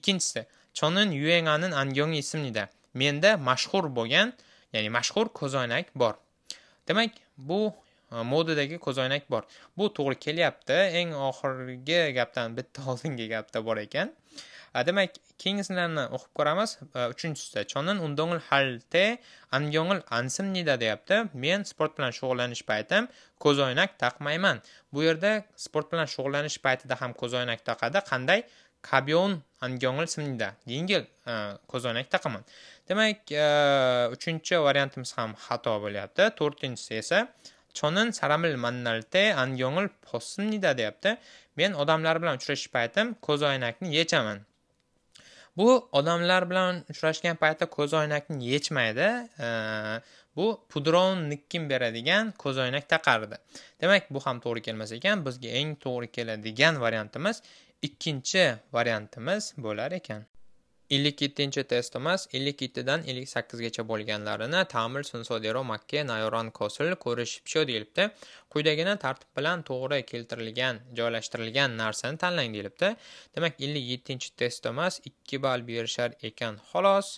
ikkinchisi chonin yuenganin angyongi ismida menda mashhur bo'lgan ya'ni mashhur ko'zoynak bor demak bu Э, modadagi ko'zoynak bor bu to'g'ri kelyapti eng oxirgi gapdan bitta oldingi gapda bor ekan э, demak keyingisilarni o'qib ko'ramiz э, uchinchisida chonin undongil halte angyongil ansimnida deyapti men sport bilan shug'ullanish paytim ko'zoynak taqmayman bu yerda sport bilan shug'ullanish paytida ham ko'zoynak taqadi qanday kabyon angyongil simnida yengil ko'zoynak taqaman demak uchinchi variantimiz ham xato bo'lyapti to'rtinchisi esa 저는 사람을 만날 때 안경을 벗습니다 deyapti men odamlar bilan uchrashish paytim ko'zoynakni yechaman bu odamlar bilan uchrashgan paytda ko'zoynakni 예치마이다. bu pudrovnikkim beradigan ko'zoynak taqardi demak bu ham to'g'ri kelmas ekan bizga eng to'g'ri keladigan variantimiz ikkinchi variantimiz bo'lar ekan ellik yettinchi emas ellik yettidan ellik sakkizgacha bo'lganlarini tamir sunsodero makka nayoron kosil ko'rishipsho deyilibdi quyidagina tartib bilan to'g'ri keltirilgan joylashtirilgan narsani tanlang deyilibdi demak ellik yettinchi emas ikki ball berishar ekan xolos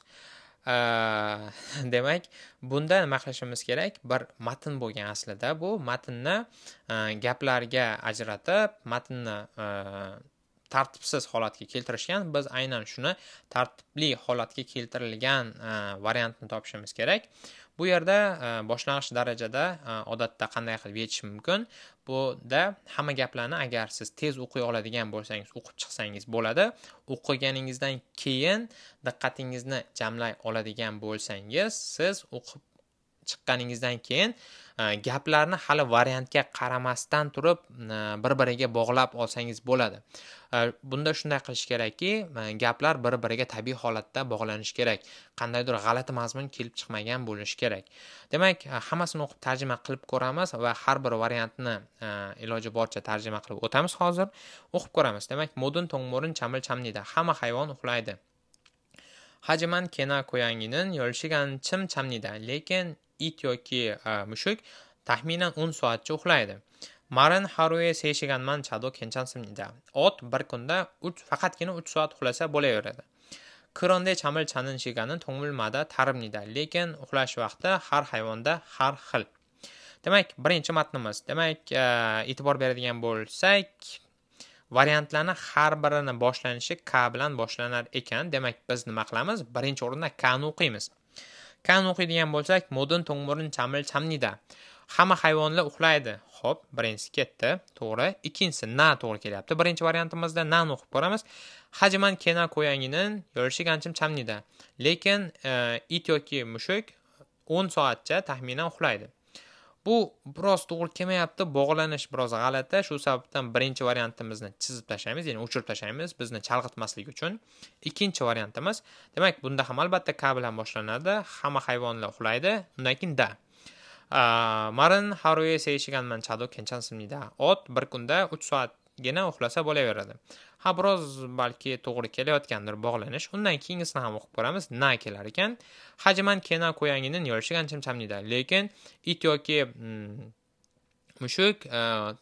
demak bunda nima qilishimiz kerak bir matn bo'lgan aslida bu matnni gaplarga ajratib matnni tartibsiz holatga keltirishgan biz aynan shuni tartibli holatga keltirilgan e, variantni topishimiz kerak bu yerda e, boshlang'ich darajada e, odatda qanday qilib yetish mumkin buda hamma gaplarni agar siz tez o'qiy oladigan bo'lsangiz o'qib chiqsangiz bo'ladi o'qiganingizdan keyin diqqatingizni jamlay oladigan bo'lsangiz siz o'qib chiqqaningizdan keyin Э, gaplarni hali variantga qaramasdan turib э, bir biriga bog'lab olsangiz bo'ladi э, bunda shunday qilish kerakki gaplar bir biriga tabiiy holatda bog'lanishi kerak qandaydir g'alati mazmun kelib chiqmagan bo'lishi kerak demak e, hammasini o'qib tarjima qilib ko'ramiz va har bir variantni e, iloji boricha tarjima qilib o'tamiz hozir o'qib ko'ramiz demak modun to'ngmo'rin chamil chamniydi hamma hayvon uxlaydi hajiman kena 고양이는 10 chim chamniydi lekin it yoki e, mushuk taxminan 10 soatcha uxlaydi marin haruye seishiganman chado 괜찮습니다 ot bir kunda 3 faqatgina 3 soat uxlasa bo'laveradi 그런데 잠을 자는 시간은 동물마다 다릅니다. lekin uxlash vaqti har hayvonda har xil. Demak, birinchi matnimiz. Demak, e, e'tibor beradigan bo'lsak, variantlarni har birini boshlanishi k bilan boshlanar ekan. Demak, biz nima qilamiz? Birinchi o'rinda k ni o'qiymiz. kan o'qiydigan bo'lsak modin to'ngmurin chamil chamnida hamma hayvonlar uxlaydi ho'p birinchisi ketdi to'g'ri ikkinchisi na to'g'ri kelyapti birinchi variantimizda nani o'qib ko'ramiz hajman kena ko'yanginin yorishik anchim chamnida lekin e, it yoki mushuk o'n soatcha taxminan uxlaydi bu biroz to'g'ri kelmayapti bog'lanish biroz g'alati shu sababdan birinchi variantimizni chizib tashlaymiz ya'ni o'chirib tashlaymiz bizni chalg'itmaslik uchun ikkinchi variantimiz demak bunda ham albatta k bilan boshlanadi hamma hayvonlar uxlaydi undan keyin da marin haruye seishiganman chado kenchansimida ot bir kunda uch soatgina uxlasa bo'laveradi ha biroz balki to'g'ri kelayotgandir bog'lanish undan keyingisini ham o'qib ko'ramiz na kelar ekan hajman kena ko'yangini yorishgan chamnida lekin it yoki mm, mushuk e,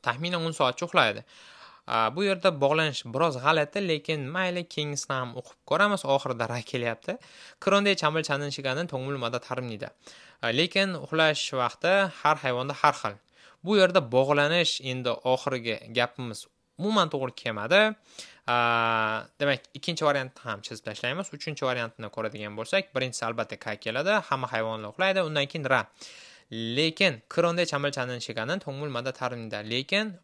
taxminan o'n soatcha uxlaydi e, bu yerda bog'lanish biroz g'alati lekin mayli keyingisini ham o'qib ko'ramiz oxirida ra kelyapti kronday chamil chanishiganin to'ngmul mada e, lekin uxlash vaqti har hayvonda har xil bu yerda bog'lanish endi oxirgi gapimiz umuman to'g'ri kelmadi demak ikkinchi variantni ham chizib tashlaymiz uchinchi variantni ko'radigan bo'lsak birinchisi albatta ka keladi hamma hayvonlar uxlaydi undan keyin ra lekin 그런데 잠을 자는 시간은 동물마다 다릅니다. lekin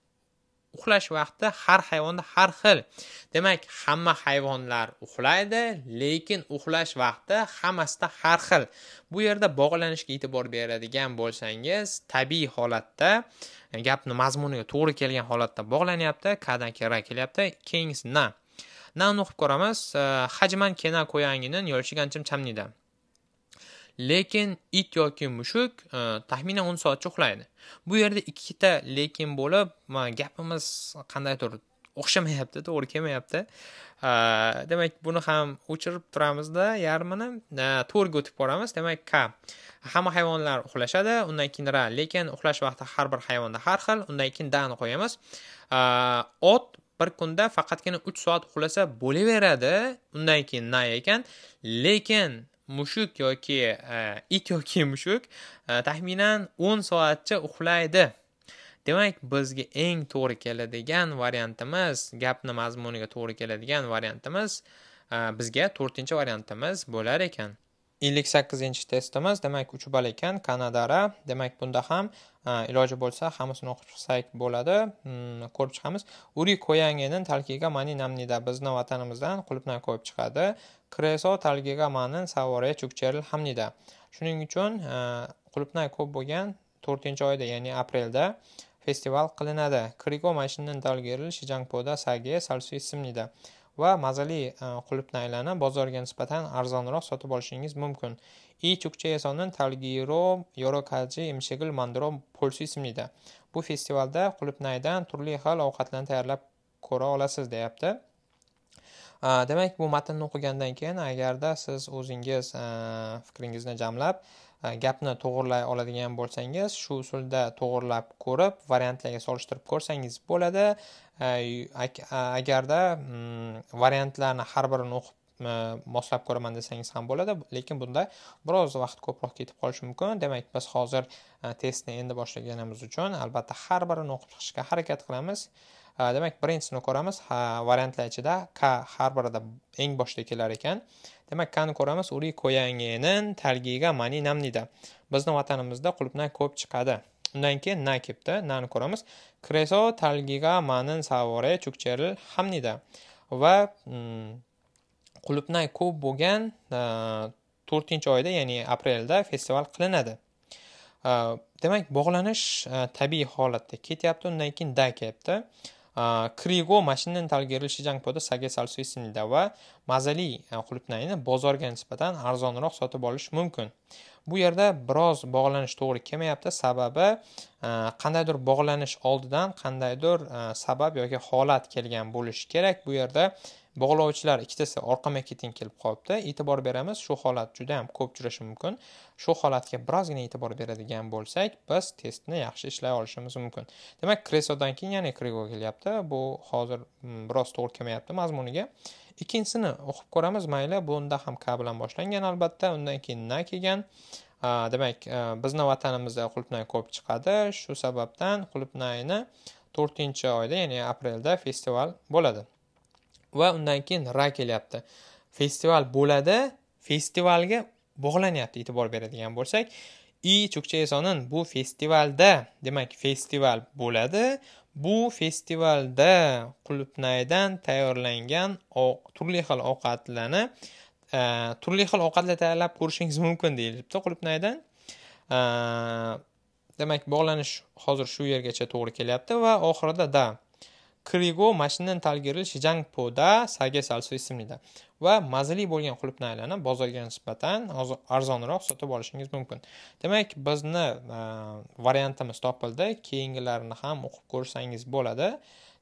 uxlash vaqti har hayvonda har xil demak hamma hayvonlar uxlaydi lekin uxlash vaqti hammasida har xil bu yerda bog'lanishga e'tibor beradigan bo'lsangiz tabiiy holatda e, gapni mazmuniga to'g'ri kelgan holatda bog'lanyapti kadan kera kelyapti keyingisi na nani o'qib ko'ramiz e, hajman kena ko'yanginin yo'lchiganchim chamnida lekin it yoki mushuk e, taxminan o'n soatcha uxlaydi bu yerda ikkita lekin bo'lib gapimiz qandaydir o'xshamayapti to'g'ri kelmayapti e, demak buni ham o'chirib turamizda yarmini e, to'rtga o'tib boramiz demak k hamma hayvonlar uxlashadi undan keyin ra lekin uxlash vaqti har bir hayvonda har xil undan keyin dani qo'yamiz ot bir kunda faqatgina uch soat uxlasa bo'laveradi undan keyin na ekan lekin mushuk yoki e, it yoki mushuk e, taxminan o'n soatcha uxlaydi demak bizga eng to'g'ri keladigan variantimiz gapni mazmuniga to'g'ri keladigan variantimiz e, bizga to'rtinchi variantimiz bo'lar ekan ellik sakkizinchi testimiz demak ball ekan kanadara demak bunda ham iloji bo'lsa hammasini o'qib chiqsak bo'ladi hmm, ko'rib chiqamiz uri koyangenin talkiga mani namnida bizni vatanimizdan qulupdan ko'p chiqadi kreso talgiga manin savore chukcheril hamnida shuning uchun qulupnay ko'p bo'lgan to'rtinchi oyda ya'ni aprelda festival qilinadi krigo mashinin dalgeril shijangpoda sage salsuy simnida va mazali e, qulupni aylanib bozorga nisbatan arzonroq sotib olishingiz mumkin chukcha cho'kchayasonni talgiro yorokajи imshigil mandro polsi ismlida bu festivalda qulupnaydan turli xil ovqatlarni tayyorlab ko'ra olasiz deyapti e, demak bu matnni o'qigandan keyin agarda siz o'zingiz e, fikringizni jamlab gapni to'g'irlay oladigan bo'lsangiz shu usulda to'g'irlab ko'rib variantlarga solishtirib ko'rsangiz bo'ladi agarda mm, variantlarni har birini o'qib moslab ko'raman desangiz ham bo'ladi lekin bunda biroz vaqt ko'proq ketib qolishi mumkin demak biz hozir testni endi boshlaganimiz uchun albatta har birini o'qib chiqishga harakat qilamiz demak birinchisini ko'ramiz variantlar ichida k har birida eng boshda kelar ekan demak kani ko'ramiz uri ko'yanginin talgiga mani namnida bizni vatanimizda qulupnay ko'p chiqadi undan keyin na kelibdi nani ko'ramiz kreso talgiga manin savore chukcheril hamnida va mm, qulupnay ko'p bo'lgan e, to'rtinchi oyda ya'ni aprelda festival qilinadi e, demak bog'lanish e, tabiiy holatda ketyapti undan keyin da kelyapti 아, 그리고 맛있는 달걀을 시장보다 싸게 살수 있습니다. 와 마자리 qulupnayni bozorga nisbatan arzonroq sotib olish mumkin. Bu yerda biroz bog'lanish to'g'ri kelmayapti. Sababi qandaydir bog'lanish oldidan qandaydir sabab yoki holat kelgan bo'lishi kerak. Bu yerda bog'lovchilar ikkitasi orqama ketin kelib qolibdi e'tibor beramiz shu holat juda ham ko'p uchrashi mumkin shu holatga birozgina e'tibor beradigan bo'lsak biz testni yaxshi ishlay olishimiz mumkin demak kresodan keyin ya'ni krigo kelyapti bu hozir mm, biroz to'g'ri kelmayapti mazmuniga ikkinchisini o'qib ko'ramiz mayli bunda ham k bilan boshlangan albatta undan keyin na kelgan demak e, bizni vatanimizda qulupnay ko'p chiqadi shu sababdan qulupnayni to'rtinchi oyda ya'ni aprelda festival bo'ladi va undan keyin ra kelyapti festival bo'ladi festivalga bog'lanyapti e'tibor beradigan bo'lsak i cho'kcha esonin bu festivalda demak festival bo'ladi bu festivalda qulupnaydan tayyorlangan turli xil ovqatlarni e, turli xil ovqatlar tayyorlab ko'rishingiz mumkin deyilibdi qulupnaydan e, demak bog'lanish hozir shu yergacha to'g'ri kelyapti va oxirida da 그리고 맛있는 달걀을 시장보다 싸게 살수 있습니다. va mazali bo'lgan qulupni aylanib bozorga nisbatan arzonroq sotib olishingiz mumkin demak bizni variantimiz topildi keyingilarini ham o'qib ko'rsangiz bo'ladi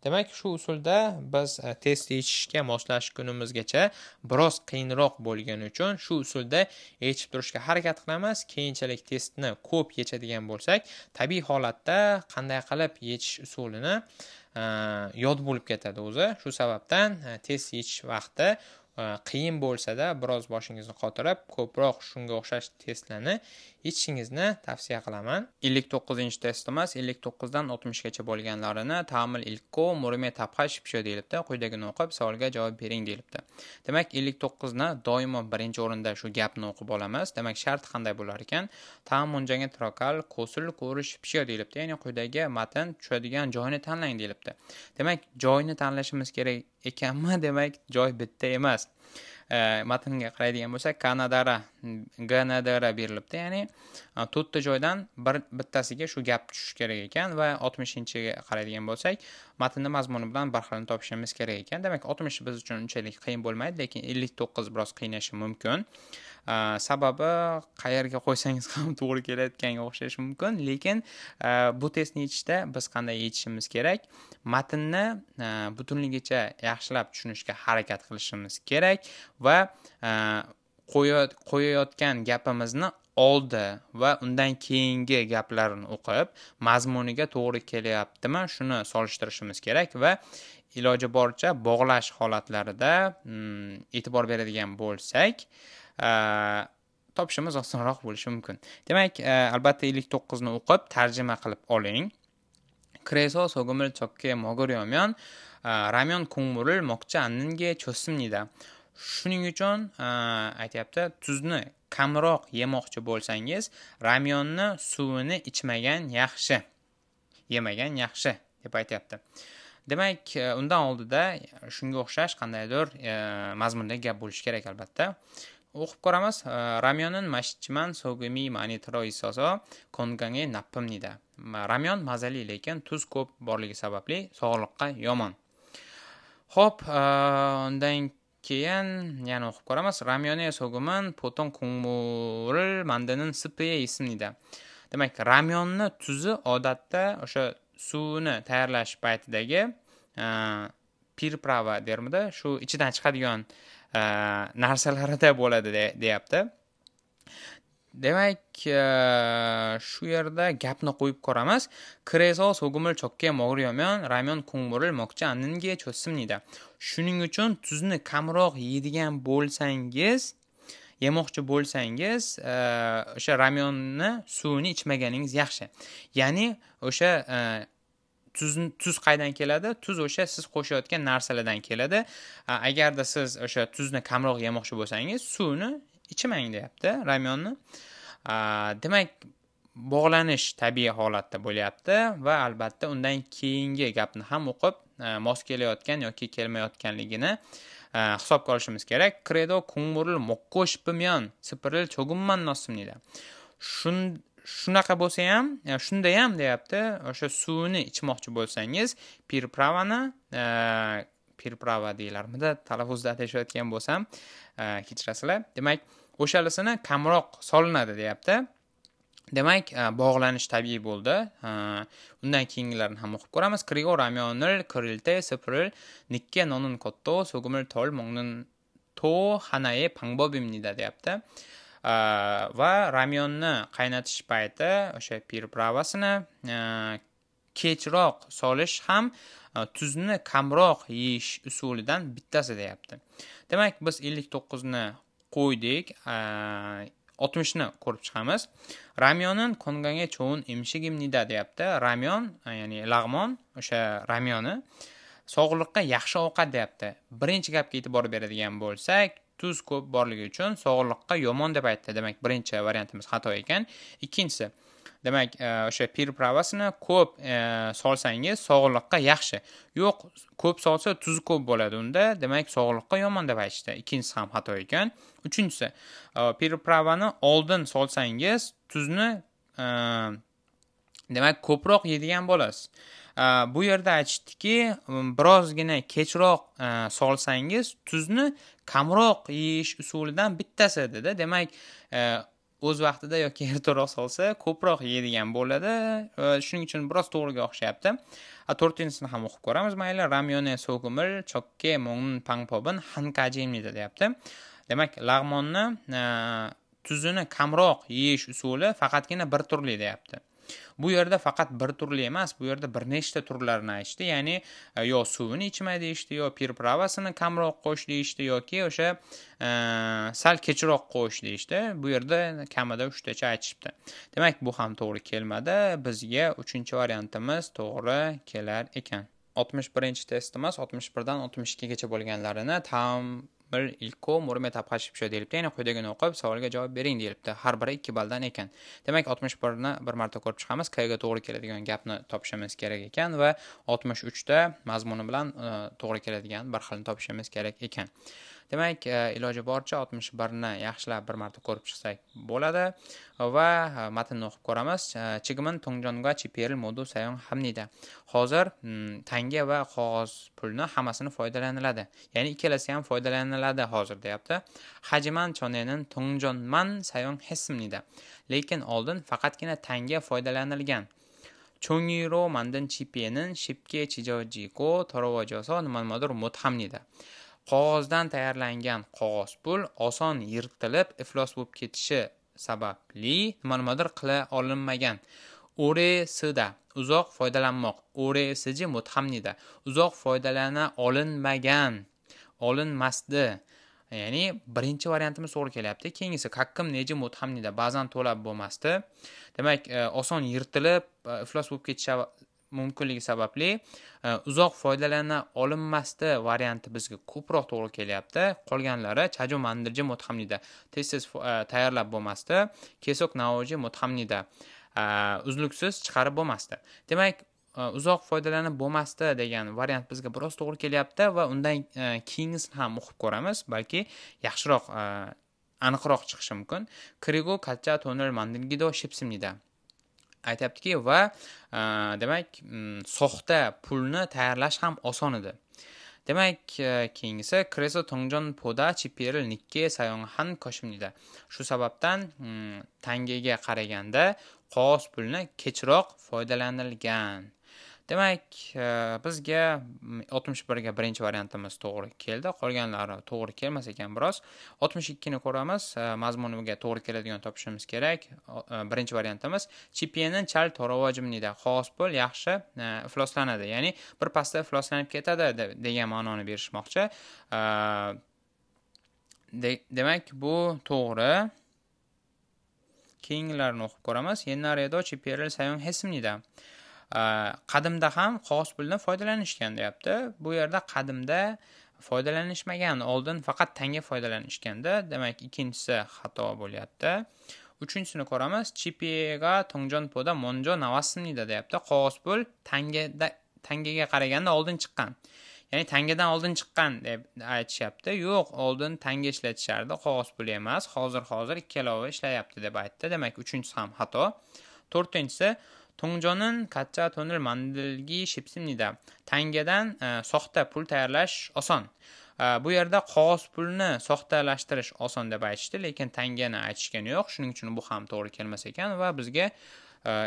demak shu usulda biz e, test yechishga moslash kunimizgacha biroz qiyinroq bo'lgani uchun shu usulda yechib turishga harakat qilamiz keyinchalik testni ko'p yechadigan bo'lsak tabiiy holatda qanday qilib yechish usulini e, yod bo'lib ketadi o'zi shu sababdan e, test yechish vaqti qiyin bo'lsada biroz boshingizni qotirib ko'proq shunga o'xshash testlarni ichishingizni tavsiya qilaman ellik to'qqizinchi test emas ellik to'qqizdan oltmishgacha bo'lganlarini tamil ilko murme tapha shipsho deyilibdi quyidagini o'qib savolga javob bering deyilibdi demak ellik to'qqizni doimo birinchi o'rinda shu gapni o'qib olamiz demak shart qanday bo'lar ekan tamunjanga trokal ko'sul ko'rish shipsho deyilibdi ya'ni quyidagi matn tushadigan joyni tanlang deyilibdi demak joyni tanlashimiz kerak ekanmi demak joy bitta emas Э, matnga qaraydigan bo'lsak kanadara gndr berilibdi ya'ni e, to'rtta joydan bir bittasiga shu gap tushishi kerak ekan va oltmishinchiga qaraydigan bo'lsak matnni mazmuni bilan bir xilni topishimiz kerak ekan demak oltmish biz uchun unchalik qiyin bo'lmaydi lekin ellik to'qqiz biroz qiynashi mumkin Э, sababi qayerga qo'ysangiz ham to'g'ri kelayotganga o'xshashi mumkin lekin e, bu testni yechishda biz qanday yechishimiz kerak matnni e, butunligicha yaxshilab tushunishga harakat qilishimiz kerak va e, qo'yayotgan gapimizni oldi va undan keyingi gaplarni o'qib mazmuniga to'g'ri kelyaptimi shuni solishtirishimiz kerak va iloji boricha bog'lash holatlarida mm, e'tibor beradigan bo'lsak topishimiz э, osonroq bo'lishi mumkin demak э, albatta ellik to'qqizni o'qib tarjima qilib oling 그래서 소금을 적게 먹으려면 아, 라면 국물을 먹지 않는 게 좋습니다. shuning uchun э, aytyapti tuzni kamroq yemoqchi bo'lsangiz ramyonni suvini ichmagan yaxshi yemagan yaxshi deb aytyapti demak e, undan oldida shunga o'xshash qandaydir e, mazmundagi gap bo'lishi kerak albatta o'qib ko'ramiz 라면은 mashchiman 소금이 많이 들어 있어서 건강에 나쁩니다. mazali lekin tuz ko'p borligi sababli sog'liqqa yomon. Xo'p, э, undan keyin yana o'qib ko'ramiz. Ramyon의 소금은 보통 국물을 만드는 스프에 있습니다. Demak, ramyonni tuzi odatda o'sha suvni tayyorlash paytidagi э, pirprava dermidi? Shu ichidan chiqadigan narsalarida э, bo'ladi deyapti demak э, shu yerda gapni qo'yib ko'ramiz kreso so'gumil chokke mog'ir ramyon ko'ngburil mokcha aninge cho'simnida shuning uchun tuzni kamroq yeydigan bo'lsangiz yemoqchi bo'lsangiz e, o'sha ramyonni suvini ichmaganingiz yaxshi ya'ni o'sha e, tuzni tuz qayerdan keladi tuz o'sha siz qo'shayotgan narsalardan keladi agarda siz o'sha tuzni kamroq yemoqchi bo'lsangiz suvni ichmang deyapti ramyonni demak bog'lanish tabiiy holatda bo'lyapti va albatta undan keyingi gapni ham o'qib mos kelayotgan yoki kelmayotganligini hisobga olishimiz kerak credo куңгурл моккош пымян сыпырыл чогумман shun shunaqa bo'lsa ham shunda ham deyapti o'sha suvni ichmoqchi bo'lsangiz pirpravani e, pirprava deyilarmida talaffuzda adashayotgan bo'lsam e, kechirasizlar demak o'shalisini kamroq solinadi deyapti demak e, bog'lanish tabiiy bo'ldi undan keyingilarni ham o'qib ko'ramiz krigor amyonil krilte sipril nikke nonun kotto sogumul tol mongnun to hanaye pangbobimnida deyapti va ramyonni qaynatish payti o'sha pirpravasini kechroq solish ham tuzni kamroq yeyish usulidan bittasi deyapti demak biz ellik to'qqizni qo'ydik oltmishni ko'rib chiqamiz ramyonin konganga cho'un emshigimnida deyapti ramyon ya'ni lag'mon o'sha ramyoni sog'liqqa yaxshi ovqat deyapti birinchi gapga e'tibor beradigan bo'lsak tuz ko'p borligi uchun sog'liqqa yomon deb aytdi demak birinchi variantimiz xato ekan ikkinchisi demak e, o'sha pravasini ko'p e, solsangiz sog'liqqa yaxshi yo'q ko'p solsa tuzi ko'p bo'ladi unda demak sog'liqqa yomon deb aytishdi ikkinchisi ham xato ekan uchinchisi e, pravani oldin solsangiz tuzni demak ko'proq yeydigan bo'lasiz Э, bu yerda aytishdiki birozgina kechroq э, solsangiz tuzni kamroq yeyish usulidan bittasi dedi demak e, o'z vaqtida yoki ertaroq solsa ko'proq yeydigan bo'ladi e, shuning uchun biroz to'g'riga o'xshayapti to'rtinchisini ham o'qib ko'ramiz mayli ramyone so'gumir chokke mongun pangpobin hankajimnida deyapti demak lag'monni e, tuzini kamroq yeyish usuli faqatgina bir turli deyapti bu yerda faqat bir turli emas bu yerda bir nechta turlarini aytishdi ya'ni e, yo suvini ichma deyishdi yo pirpravasini kamroq qo'sh deyishdi yoki o'sha e, sal kechroq qo'sh deyishdi bu yerda kamida uchtacha aytishibdi demak bu ham to'g'ri kelmadi bizga uchinchi variantimiz to'g'ri kelar ekan oltmish birinchi testimiz oltmish birdan oltmish ikkigacha bo'lganlarini tam bir ilko murmet obqashib tusha deyilibdi ya'ni quyidagini o'qib savolga javob bering deyilibdi har biri ikki balldan ekan demak oltmish birni bir marta ko'rib chiqamiz qayerga to'g'ri keladigan gapni topishimiz kerak ekan va oltmish uchta mazmuni bilan e, to'g'ri keladigan bir xilni topishimiz kerak ekan demak e, iloji boricha oltmish birni yaxshilab bir marta ko'rib chiqsak bo'ladi va e, matnni o'qib ko'ramiz e, chigimin tongjongachi peril modu sayon hamnida hozir mm, tanga va qog'oz pulni hammasini foydalaniladi ya'ni ikkalasi ham foydalaniladi hozir deyapti hajiman chonenin tongjonman sayon hesmnida lekin oldin faqatgina tanga foydalanilgan 종이로 만든 지폐는 쉽게 지져지고 더러워져서 얼마마다 못합니다. qog'ozdan tayyorlangan qog'oz pul oson yirtilib iflos bo'lib ketishi sababli nimadir qila olinmagan oresida uzoq foydalanmoq oresiji muthamnida uzoq foydalana olinmagan olinmasdi ya'ni birinchi variantimiz to'g'ri kelyapti keyingisi haqqim neji muthamnida ba'zan to'lab bo'lmasdi demak e, oson yirtilib e, iflos bo'lib ketishi mumkinligi sababli e, uzoq foydalana olinmasdi varianti bizga ko'proq to'g'ri kelyapti qolganlari chaju mandirji mutxamnida tez tez e, tayyorlab bo'lmasdi kesok naoji mutxamnida e, uzluksiz chiqarib bo'lmasdi demak uzoq foydalanib bo'lmasdi degan variant bizga biroz to'g'ri kelyapti va undan keyingisini ham o'qib ko'ramiz balki yaxshiroq aniqroq chiqishi mumkin krigo kacha to'nel mandingido shipsimnida aytyaptiki va e, demak soxta pulni tayyorlash ham oson edi demak e, keyingisi kreso tongjon poda chipel nikke sayonhan koshimnida shu sababdan tangaga qaraganda qog'oz pulni kechroq foydalanilgan demak e, bizga oltmish birga birinchi variantimiz to'g'ri keldi qolganlari to'g'ri kelmas ekan biroz oltmish ikkini ko'ramiz e, mazmuniga to'g'ri keladigan topishimiz kerak e, birinchi variantimiz chipyenin chal torovojimnida xos pul yaxshi ifloslanadi ya'ni bir pasda ifloslanib ketadi degan ma'noni berishmoqchi demak bu to'g'ri keyingilarni o'qib ko'ramiz yennaredo chiperil sayong hesmnida Э, qadimda ham qog'oz puldan foydalanishgan deyapti bu yerda qadimda foydalanishmagan oldin faqat tanga foydalanishganda demak ikkinchisi xato bo'lyapti uchinchisini ko'ramiz tongjon poda monjo navasniyda deyapti qog'oz pul tangada tangaga qaraganda oldin chiqqan ya'ni tangadan oldin chiqqan deb aytishyapti yo'q oldin tanga ishlatishardi qog'oz pul emas hozir hozir ikkalovi ishlayapti deb aytdi demak uchinchisi ham xato to'rtinchisi 동전은 가짜 돈을 만들기 shipsimnida. tangadan soxta pul tayyorlash oson. bu yerda qog'oz pulni soxtalashtirish oson deb aytishdi, lekin tangani aytishgani yo'q. Shuning uchun bu ham to'g'ri kelmas ekan va bizga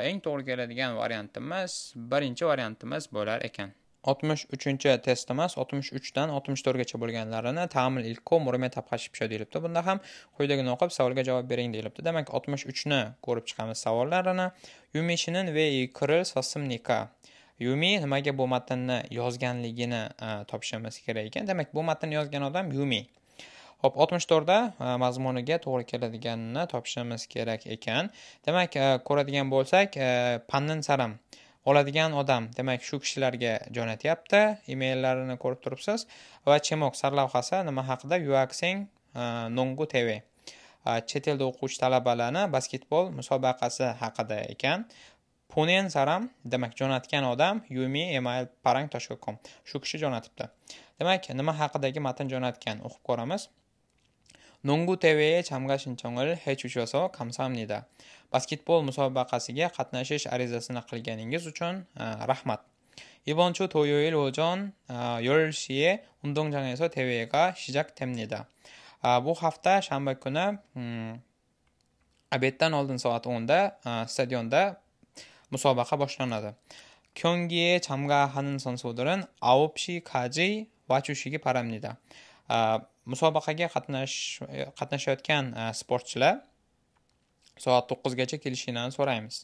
eng to'g'ri keladigan variantimiz birinchi variantimiz bo'lar ekan. 63 uchinchi testda emas 63 dan 64 gacha bo'lganlarini ta'mil ilko murumet obxashipsho deyilibdi bunda ham quyidagini o'qib savolga javob bering deyilibdi demak 63 ni ko'rib chiqamiz savollarini yumishinin ve kiril sosimnika yumi nimaga bu matnni yozganligini e, topishimiz kerak ekan demak bu matnni yozgan odam yumi hop 64 da mazmuniga to'g'ri keladiganini topishimiz kerak ekan demak e, ko'radigan bo'lsak e, pannin saram oladigan odam demak shu kishilarga jo'natyapti emaillarini ko'rib turibsiz va chemok sarlavhasi nima haqida yuakseng e, nongu tv e, chet elda o'quvchi talabalarni basketbol musobaqasi haqida ekan punen saram demak jo'natgan odam yumi email parang shu kishi jo'natibdi demak nima haqidagi matn jo'natgan o'qib ko'ramiz 농구 대회에 참가 신청을 해 주셔서 감사합니다. 바스켓볼 무사바카스에 갓나시시 아리자스나 클리게닝기스 우춘 라흐맛. 이번 주 토요일 오전 10시에 운동장에서 대회가 시작됩니다. 아, hafta 하프타 kuni обедdan oldin soat 10da stadionda musobaqa boshlanadi. 경기에 참가하는 선수들은 9시까지 와주시기 바랍니다. 아, musobaqaga qatnash qatnashayotgan e, sportchilar soat to'qqizgacha kelishingizni so'raymiz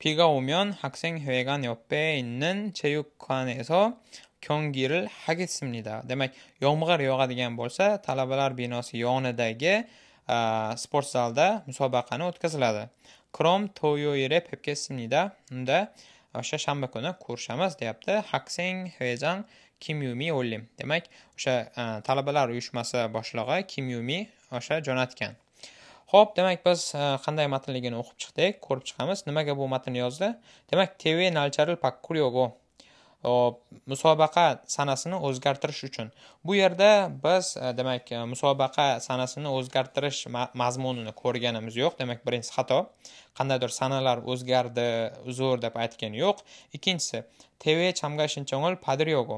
piga 우면 학생회가 cheyuk kaneso 체육관에서 hagit ismlida Demak, yomg'ir yog'adigan bo'lsa, talabalar binosi yonidagi e, sport zalda musobaqani o'tkaziladi. Krom pepke ismlida Unda o'sha shanba kuni ko'rishamiz, deyapti. Hakseng Hvejan kim yumi o'llim demak o'sha e, talabalar uyushmasi boshlig'i kim yumi o'sha jo'natgan ho'p demak biz e, qanday matnligini o'qib chiqdik ko'rib chiqamiz nimaga bu matn yozdi demak tv nalcharil pakkuryogo musobaqa sanasini o'zgartirish uchun bu yerda biz e, demak musobaqa sanasini o'zgartirish mazmunini ko'rganimiz yo'q demak birinchisi xato qandaydir sanalar o'zgardi uzr deb aytgani yo'q ikkinchisi tv chamgashinchongol padryogo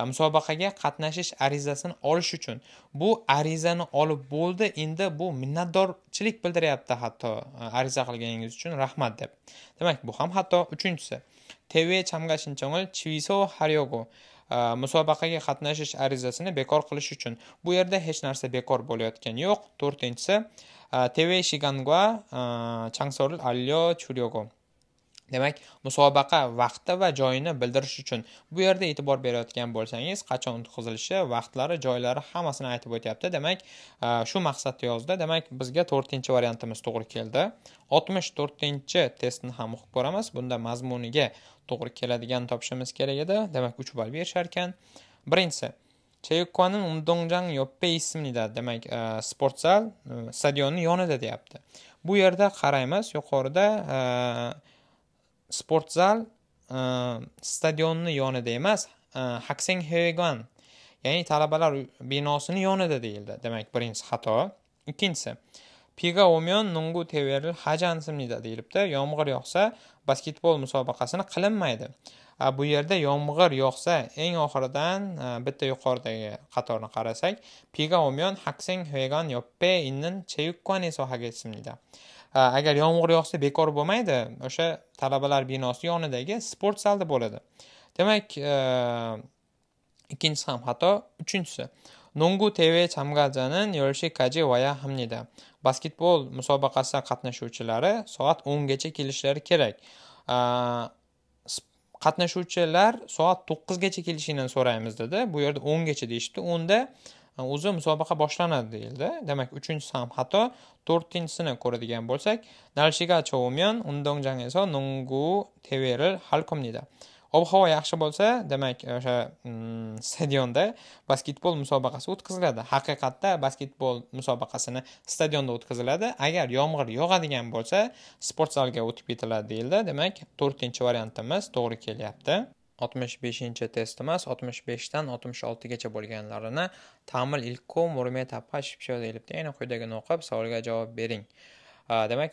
musobaqaga qatnashish arizasini olish uchun bu arizani olib bo'ldi endi bu minnatdorchilik bildiryapti hatto ariza qilganingiz uchun rahmat deb demak bu ham hatto uchinchisi tv chamga chiviso haryogo musobaqaga qatnashish arizasini bekor qilish uchun bu yerda hech narsa bekor bo'layotgani yo'q to'rtinchisi tv shigangua changsoril allyo churyogo demak musobaqa vaqti va joyini bildirish uchun bu yerda e'tibor berayotgan bo'lsangiz qachon o'tkazilishi vaqtlari joylari hammasini aytib o'tyapti demak shu maqsadda yozdi demak bizga to'rtinchi variantimiz to'g'ri keldi oltmish to'rtinchi testni ham o'qib ko'ramiz bunda mazmuniga to'g'ri keladigan topishimiz kerak edi demak uch ball berishar ekan birinchisi cheyukkonin undongjang yoppe ismida demak sportzal stadionni yonida deyapti bu yerda qaraymiz yuqorida sportzal zal e, stadionni yonida emas e, hakseng hegan ya'ni talabalar binosini yonida deyildi demak birinchisi xato ikkinchisi piga o'myon nungu hajan ismlida deyilibdi yomg'ir yog'sa basketbol musobaqasini qilinmaydi bu yerda yomg'ir yog'sa eng oxiridan e, bitta yuqoridagi qatorni qarasak piga o'myon hakseng hegan yoppe innin cheyukkwani sohaga ismlida agar yomg'ir yog'sa bekor bo'lmaydi o'sha talabalar binosi yonidagi sport zalda bo'ladi demak e, ikkinchisi ham xato uchinchisi nongu tv chamgajani yoshi kaji vaya hamnida basketbol musobaqasida qatnashuvchilari soat o'ngacha kelishlari kerak qatnashuvchilar soat to'qqizgacha kelishinglarni so'raymiz dedi bu yerda o'ngacha deyishibdi o'nda o'zi musobaqa boshlanadi deyildi demak uchinchisi ham xato to'rtinchisini ko'radigan bo'lsak dalshigacha o'miyon undongjangesa nungu teveril halkomnida ob havo yaxshi bo'lsa demak o'sha mm, stadionda basketbol musobaqasi o'tkaziladi haqiqatda basketbol musobaqasini stadionda o'tkaziladi agar yomg'ir yog'adigan bo'lsa sport zalga o'tib ketiladi deyildi demak to'rtinchi variantimiz to'g'ri kelyapti oltmish test emas 65 dan 66 gacha bo'lganlarini tamil ilkom murme tapqa shipshod elibda yana quyidagini o'qib savolga javob bering demak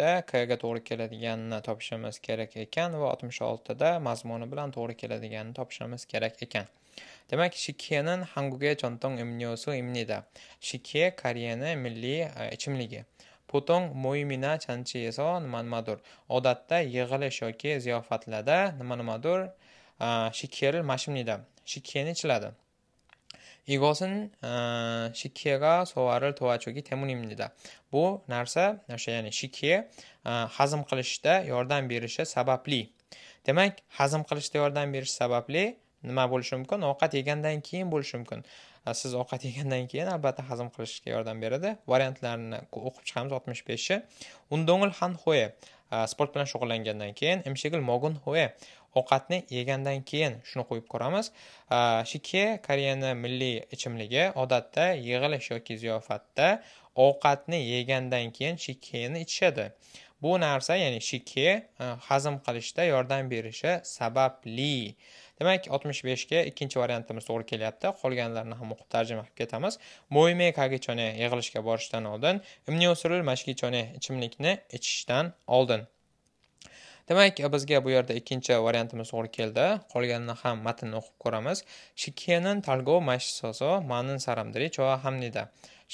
da k ga to'g'ri keladiganini topishimiz kerak ekan va 66 da mazmuni bilan to'g'ri keladiganini topishimiz kerak ekan demak shike는 한국의 전통 음료수입니다. 시케 카리에는 밀리 이침리기. 보통 모임이나 odatda yig'ilish yoki 예갈레쇼키 nima 만마돌 식혜를 마십니다. 식혜는 칠하다. 이것은 어, 식혜가 소화를 도와주기 때문입니다. Bu narsa, narsa ya'ni shikye hazm qilishda yordam berishi sababli. Demak, hazm qilishda yordam berishi sababli nima bo'lishi mumkin? Ovqat yegandan keyin bo'lishi mumkin. Siz ovqat yegandan keyin albatta hazm qilishga yordam beradi. Variantlarini o'qib chiqamiz 65-shi. Undongil han hoye sport bilan shug'ullangandan keyin imshigil mogun hoye ovqatni yegandan keyin shuni qo'yib ko'ramiz shike koreyani milliy ichimligi odatda yig'ilish yoki ziyofatda ovqatni yegandan keyin shikeni ichishadi bu narsa ya'ni shike hazm qilishda yordam berishi sababli demak 65 ga ikkinchi variantimiz to'g'ri kelyapti qolganlarini ham o'qib tarjima qilib ketamiz moyme kagichone yig'ilishga borishdan oldin imniosuril mashkichone ichimlikni ichishdan oldin demak bizga bu yerda ikkinchi variantimiz to'g'ri keldi qolganini ham matnni o'qib ko'ramiz shikiyanin talgov mashsoso manin saramdirich va hamnida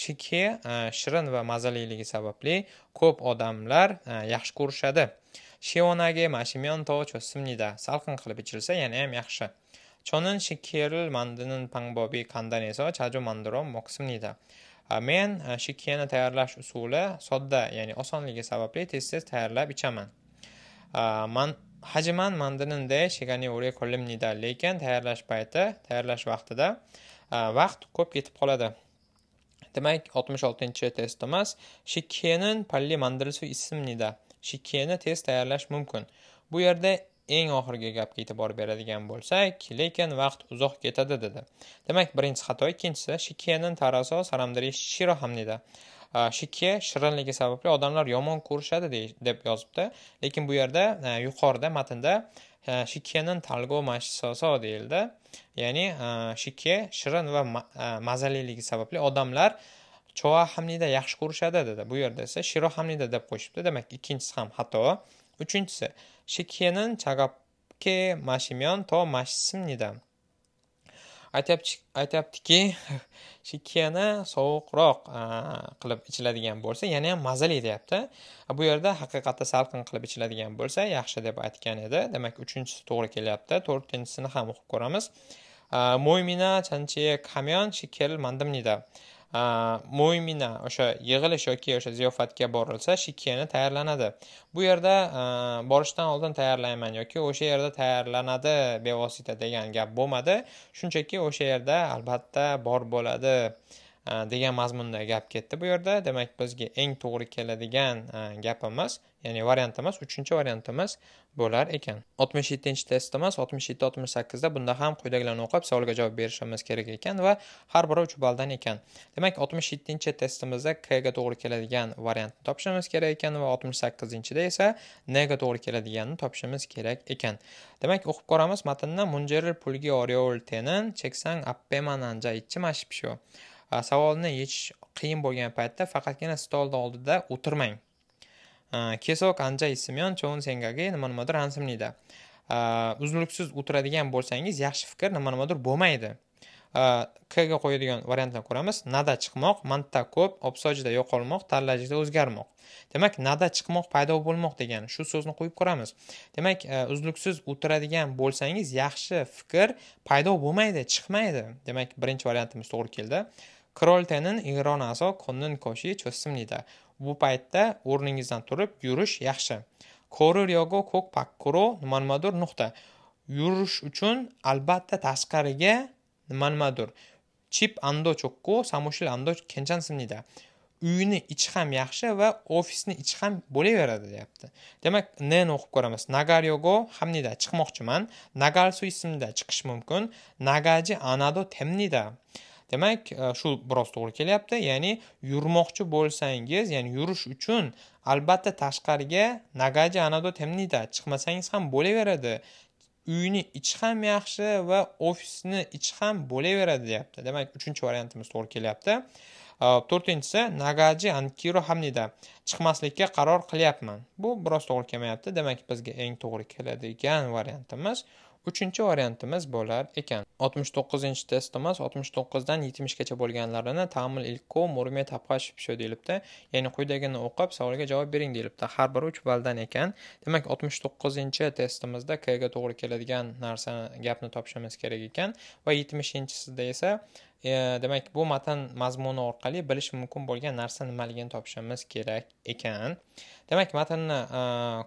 shike e, shirin va mazaliligi sababli ko'p odamlar e, yaxshi ko'rishadi shionagi mashimyon to cho'simnida salqin qilib ichilsa yana ham yaxshi 저는 식혜를 만드는 방법이 간단해서 자주 만들어 먹습니다. men e, shikkiyani tayyorlash usuli sodda ya'ni osonligi sababli tez tez tayyorlab ichaman man 하지만 만드는 데 시간이 오래 걸립니다. lekin tayyorlash payti, tayyorlash vaqtida vaqt ko'p ketib qoladi. Demak, 66-testimiz test shikkenin palli mandirilishi ismnida. Shikkeni test tayyorlash mumkin. Bu yerda eng oxirgi gapga e'tibor beradigan bo'lsak lekin vaqt uzoq ketadi dedi demak birinchisi xato ikkinchisi shikenin taraso saramdari shiro hamnida shike shirinligi sababli odamlar yomon ko'rishadi deb yozibdi lekin bu yerda e, yuqorida matnda e, shikenin talgo mashisoso deyildi ya'ni e, shike shirin va mazaliligi sababli odamlar choa hamnida yaxshi ko'rishadi dedi bu yerda esa shiro hamnida deb qo'shibdi demak ikkinchisi ham xato uchinchisi shikenin chagapke mashimyon to mashsimnidan aytyaptiki shikkiyani sovuqroq qilib ichiladigan bo'lsa yana ham mazali deyapti bu yerda haqiqatda salqin qilib ichiladigan bo'lsa yaxshi deb aytgan edi demak uchinchisi to'g'ri kelyapti to'rtinchisini ham o'qib ko'ramiz mo'ymina chanchiye kamyon shikel mandimnida mo'ymina э, o'sha yig'ilish yoki o'sha ziyofatga borilsa shikkani tayyorlanadi bu yerda э, borishdan oldin tayyorlayman yoki o'sha yerda tayyorlanadi bevosita degan gap bo'lmadi shunchaki o'sha yerda albatta bor bo'ladi э, degan mazmunda gap ketdi bu yerda demak bizga eng to'g'ri keladigan gapimiz ya'ni variant emas uchinchi variant emas bo'lar ekan oltmish yettinchi testda emas oltmish yetti oltmish sakkizda bunda ham quyidagilarni o'qib savolga javob berishimiz kerak ekan va har biri uch balldan ekan demak oltmish yettinchi testimizda ga to'g'ri keladigan variantni topishimiz kerak ekan va oltmish sakkizinchida esa n ga to'g'ri keladiganini topishimiz kerak ekan demak o'qib ko'ramiz matnni munjeril pulgi oriol tenin cheksang appeman anja ichchi mashib shu savolni yechish qiyin bo'lgan paytda faqatgina stolni oldida o'tirmang 계속 앉아 있으면 좋은 생각이 nima nimadir ansibnida uzluksiz o'tiradigan bo'lsangiz яхши фикр нима nimadir бўлмайди. k ga qo'yadigan variantlarni кўрамиз. Нада чиқмоқ, манта ko'p obsojida yo'qolmoq tanlajida ўзгармоқ. Демак, нада чиқмоқ paydo бўлмоқ degani шу сўзни қўйиб ko'ramiz Демак, uzluksiz ўтирадиган бўлсангиз, яхши фикр paydo бўлмайди, чиқмайди. Демак, биринчи variantimiz тўғри келди. 때는 일어나서 걷는 것이 좋습니다. 무바이다 o'rningizdan turib yurish yaxshi. Ko'rilyoko ko'k 밖으로 nimanmadur nuqta. Yurish 알바타 albatta tashqariga nimanmadur. 안도 ando cho'qqu, 안도 ando kenchansibnida. uyni ichi ham yaxshi va ofisni ichi ham bo'laveradi deyapti demak nni o'qib ko'ramiz nagaryogo hamnida chiqmoqchiman nagarsu ismida chiqish mumkin nagaji anado temnida demak e, shu biroz to'g'ri kelyapti ya'ni yurmoqchi bo'lsangiz ya'ni yurish uchun albatta tashqariga nagaja anado temnida chiqmasangiz ham bo'laveradi uyni ichi ham yaxshi va ofisni ichi ham bo'laveradi deyapti demak uchinchi variantimiz to'g'ri kelyapti e, to'rtinchisi nagaji ankiro hamnida chiqmaslikka qaror qilyapman bu biroz to'g'ri kelmayapti demak bizga eng to'g'ri keladigan variantimiz uchinchi variantimiz bo'lar ekan oltmish to'qqizinchi testimiz oltmish to'qqizdan yetmishgacha bo'lganlarini tamil ilko murme tapqash все deyilibdi ya'ni quyidagini o'qib savolga javob bering deyilibdi har biri uch balldan ekan demak oltmish to'qqizinchi testimizda kga to'g'ri keladigan narsani gapni topishimiz kerak ekan va yetmishinchisida esa E, demak bu matn mazmuni orqali bilish mumkin bo'lgan narsa nimaligini topishimiz kerak ekan demak matnni e,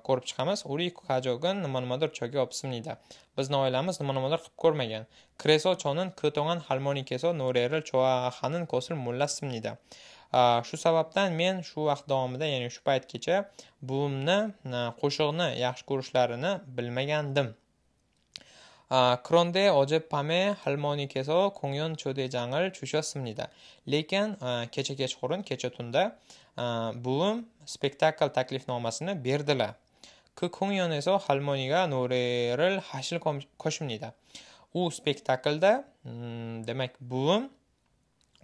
ko'rib chiqamiz uriko kajogin nima nimadir chogi opsimnida bizni oilamiz nima nimadir qilib ko'rmagan kreso chonin ko'tongan halmoni keso noreril choaxanin kosil mulla simnida e, shu sababdan men shu vaqt davomida ya'ni shu paytgacha buvimni qo'shig'ini yaxshi ko'rishlarini bilmagandim 아, 그런데 어젯밤에 할머니께서 공연 초대장을 주셨습니다. 레이켄 개최 개최홀은 개최돈다. 무음 스펙타클 타클리프노마스는 비르드라. 그 공연에서 할머니가 노래를 하실 것입니다. 우 스펙타클다. 음, 데맥 부음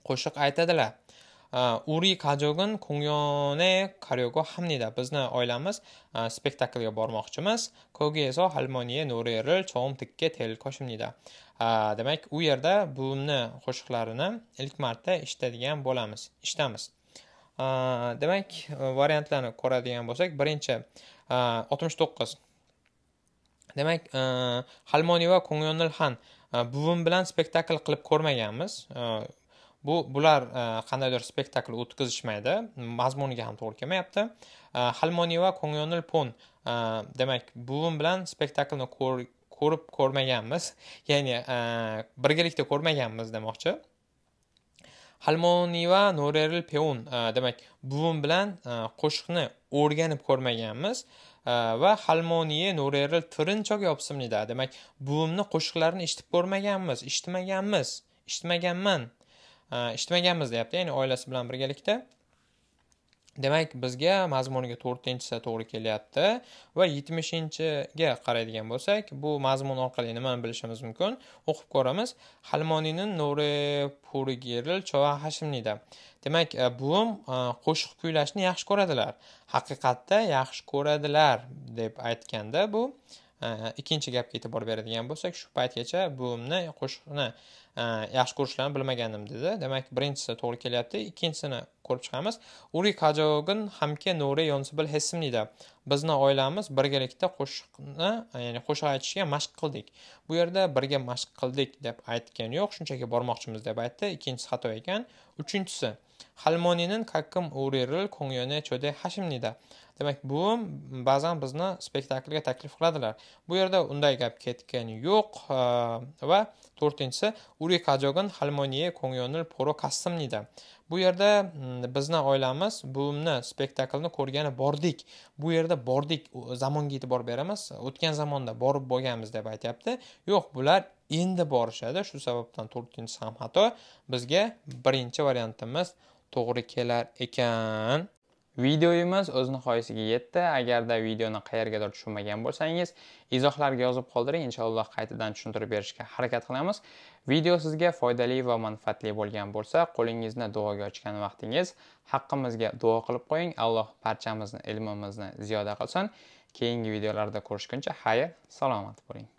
고속 아이타들라. 우리 가족은 공연에 가려고 합니다. 비zni oilamiz 스펙타클에 bormoqchimiz. 거기에서 할머니의 노래를 처음 듣게 될 것입니다. demak, u yerda buvimni qo'shiqlarini ilk marta eshitadigan bo'lamiz, eshitamiz. demak, variantlarni ko'radigan bo'lsak, birinchi 69. Demak, Halmoni va Kongyonil Han buvim bilan spektakl qilib ko'rmaganmiz. bu bular e, qandaydir spektakl o'tkazishmaydi mazmuniga ham to'g'ri kelmayapti e, va ko'ngilyo'nil pon e, demak buvim bilan spektaklni ko'rib ko'rmaganmiz ya'ni birgalikda ko'rmaganmiz demoqchi halmoniva noreril peun demak buvim bilan qo'shiqni o'rganib ko'rmaganmiz va halmoniye noreril tirinchoq yopsimnida demak buvimni qo'shiqlarini eshitib ko'rmaganmiz eshitmaganmiz eshitmaganman eshitmaganmiz deyapti ya'ni oilasi bilan birgalikda demak bizga mazmuniga to'rtinchisi to'g'ri kelyapti va yetmishinchiga qaraydigan bo'lsak bu mazmun orqali nimani bilishimiz mumkin o'qib ko'ramiz halmoniyni nuri purgeril chova hashimnida demak e, buvim e, qo'shiq kuylashni yaxshi ko'radilar haqiqatda yaxshi ko'radilar deb aytganda bu Э, ikkinchi gapga e'tibor beradigan bo'lsak shu paytgacha buvimni qo'shiqni e, yaxshi ko'rishlarini bilmagandim dedi demak birinchisi to'g'ri kelyapti ikkinchisini ko'rib chiqamiz uri kajogin hamke nuri yonsibil hessimnida bizni oilamiz birgalikda qo'shiqni ya'ni qo'shiq aytishga mashq qildik bu yerda birga mashq qildik deb aytgani yo'q shunchaki bormoqchimiz deb aytdi ikkinchisi xato ekan uchinchisi halmoninin kakkim uriril ko'ngyone cho'de hashimnida demak buvim ba'zan bizni spektaklga taklif qiladilar bu yerda unday gap ketgani yo'q va to'rtinchisi uri kajogin halmoniye ko'ngyonil poro kassimnida bu yerda mm, bizni oilamiz buvimni spektaklni ko'rgani bordik bu yerda bordik zamonga e'tibor beramiz o'tgan zamonda borib bo'lganmiz deb aytyapti yo'q bular endi borishadi shu sababdan to'rtinchisi ham xato bizga birinchi variantimiz to'g'ri kelar ekan videoyimiz o'z nihoyasiga yetdi agarda videoni qayergadir tushunmagan bo'lsangiz izohlarga yozib qoldiring inshaalloh qaytadan tushuntirib berishga harakat qilamiz video sizga foydali va manfaatli bo'lgan bo'lsa qo'lingizni duoga ochgan vaqtingiz haqqimizga duo qilib qo'ying alloh barchamizni ilmimizni ziyoda qilsin keyingi videolarda ko'rishguncha xayr salomat bo'ling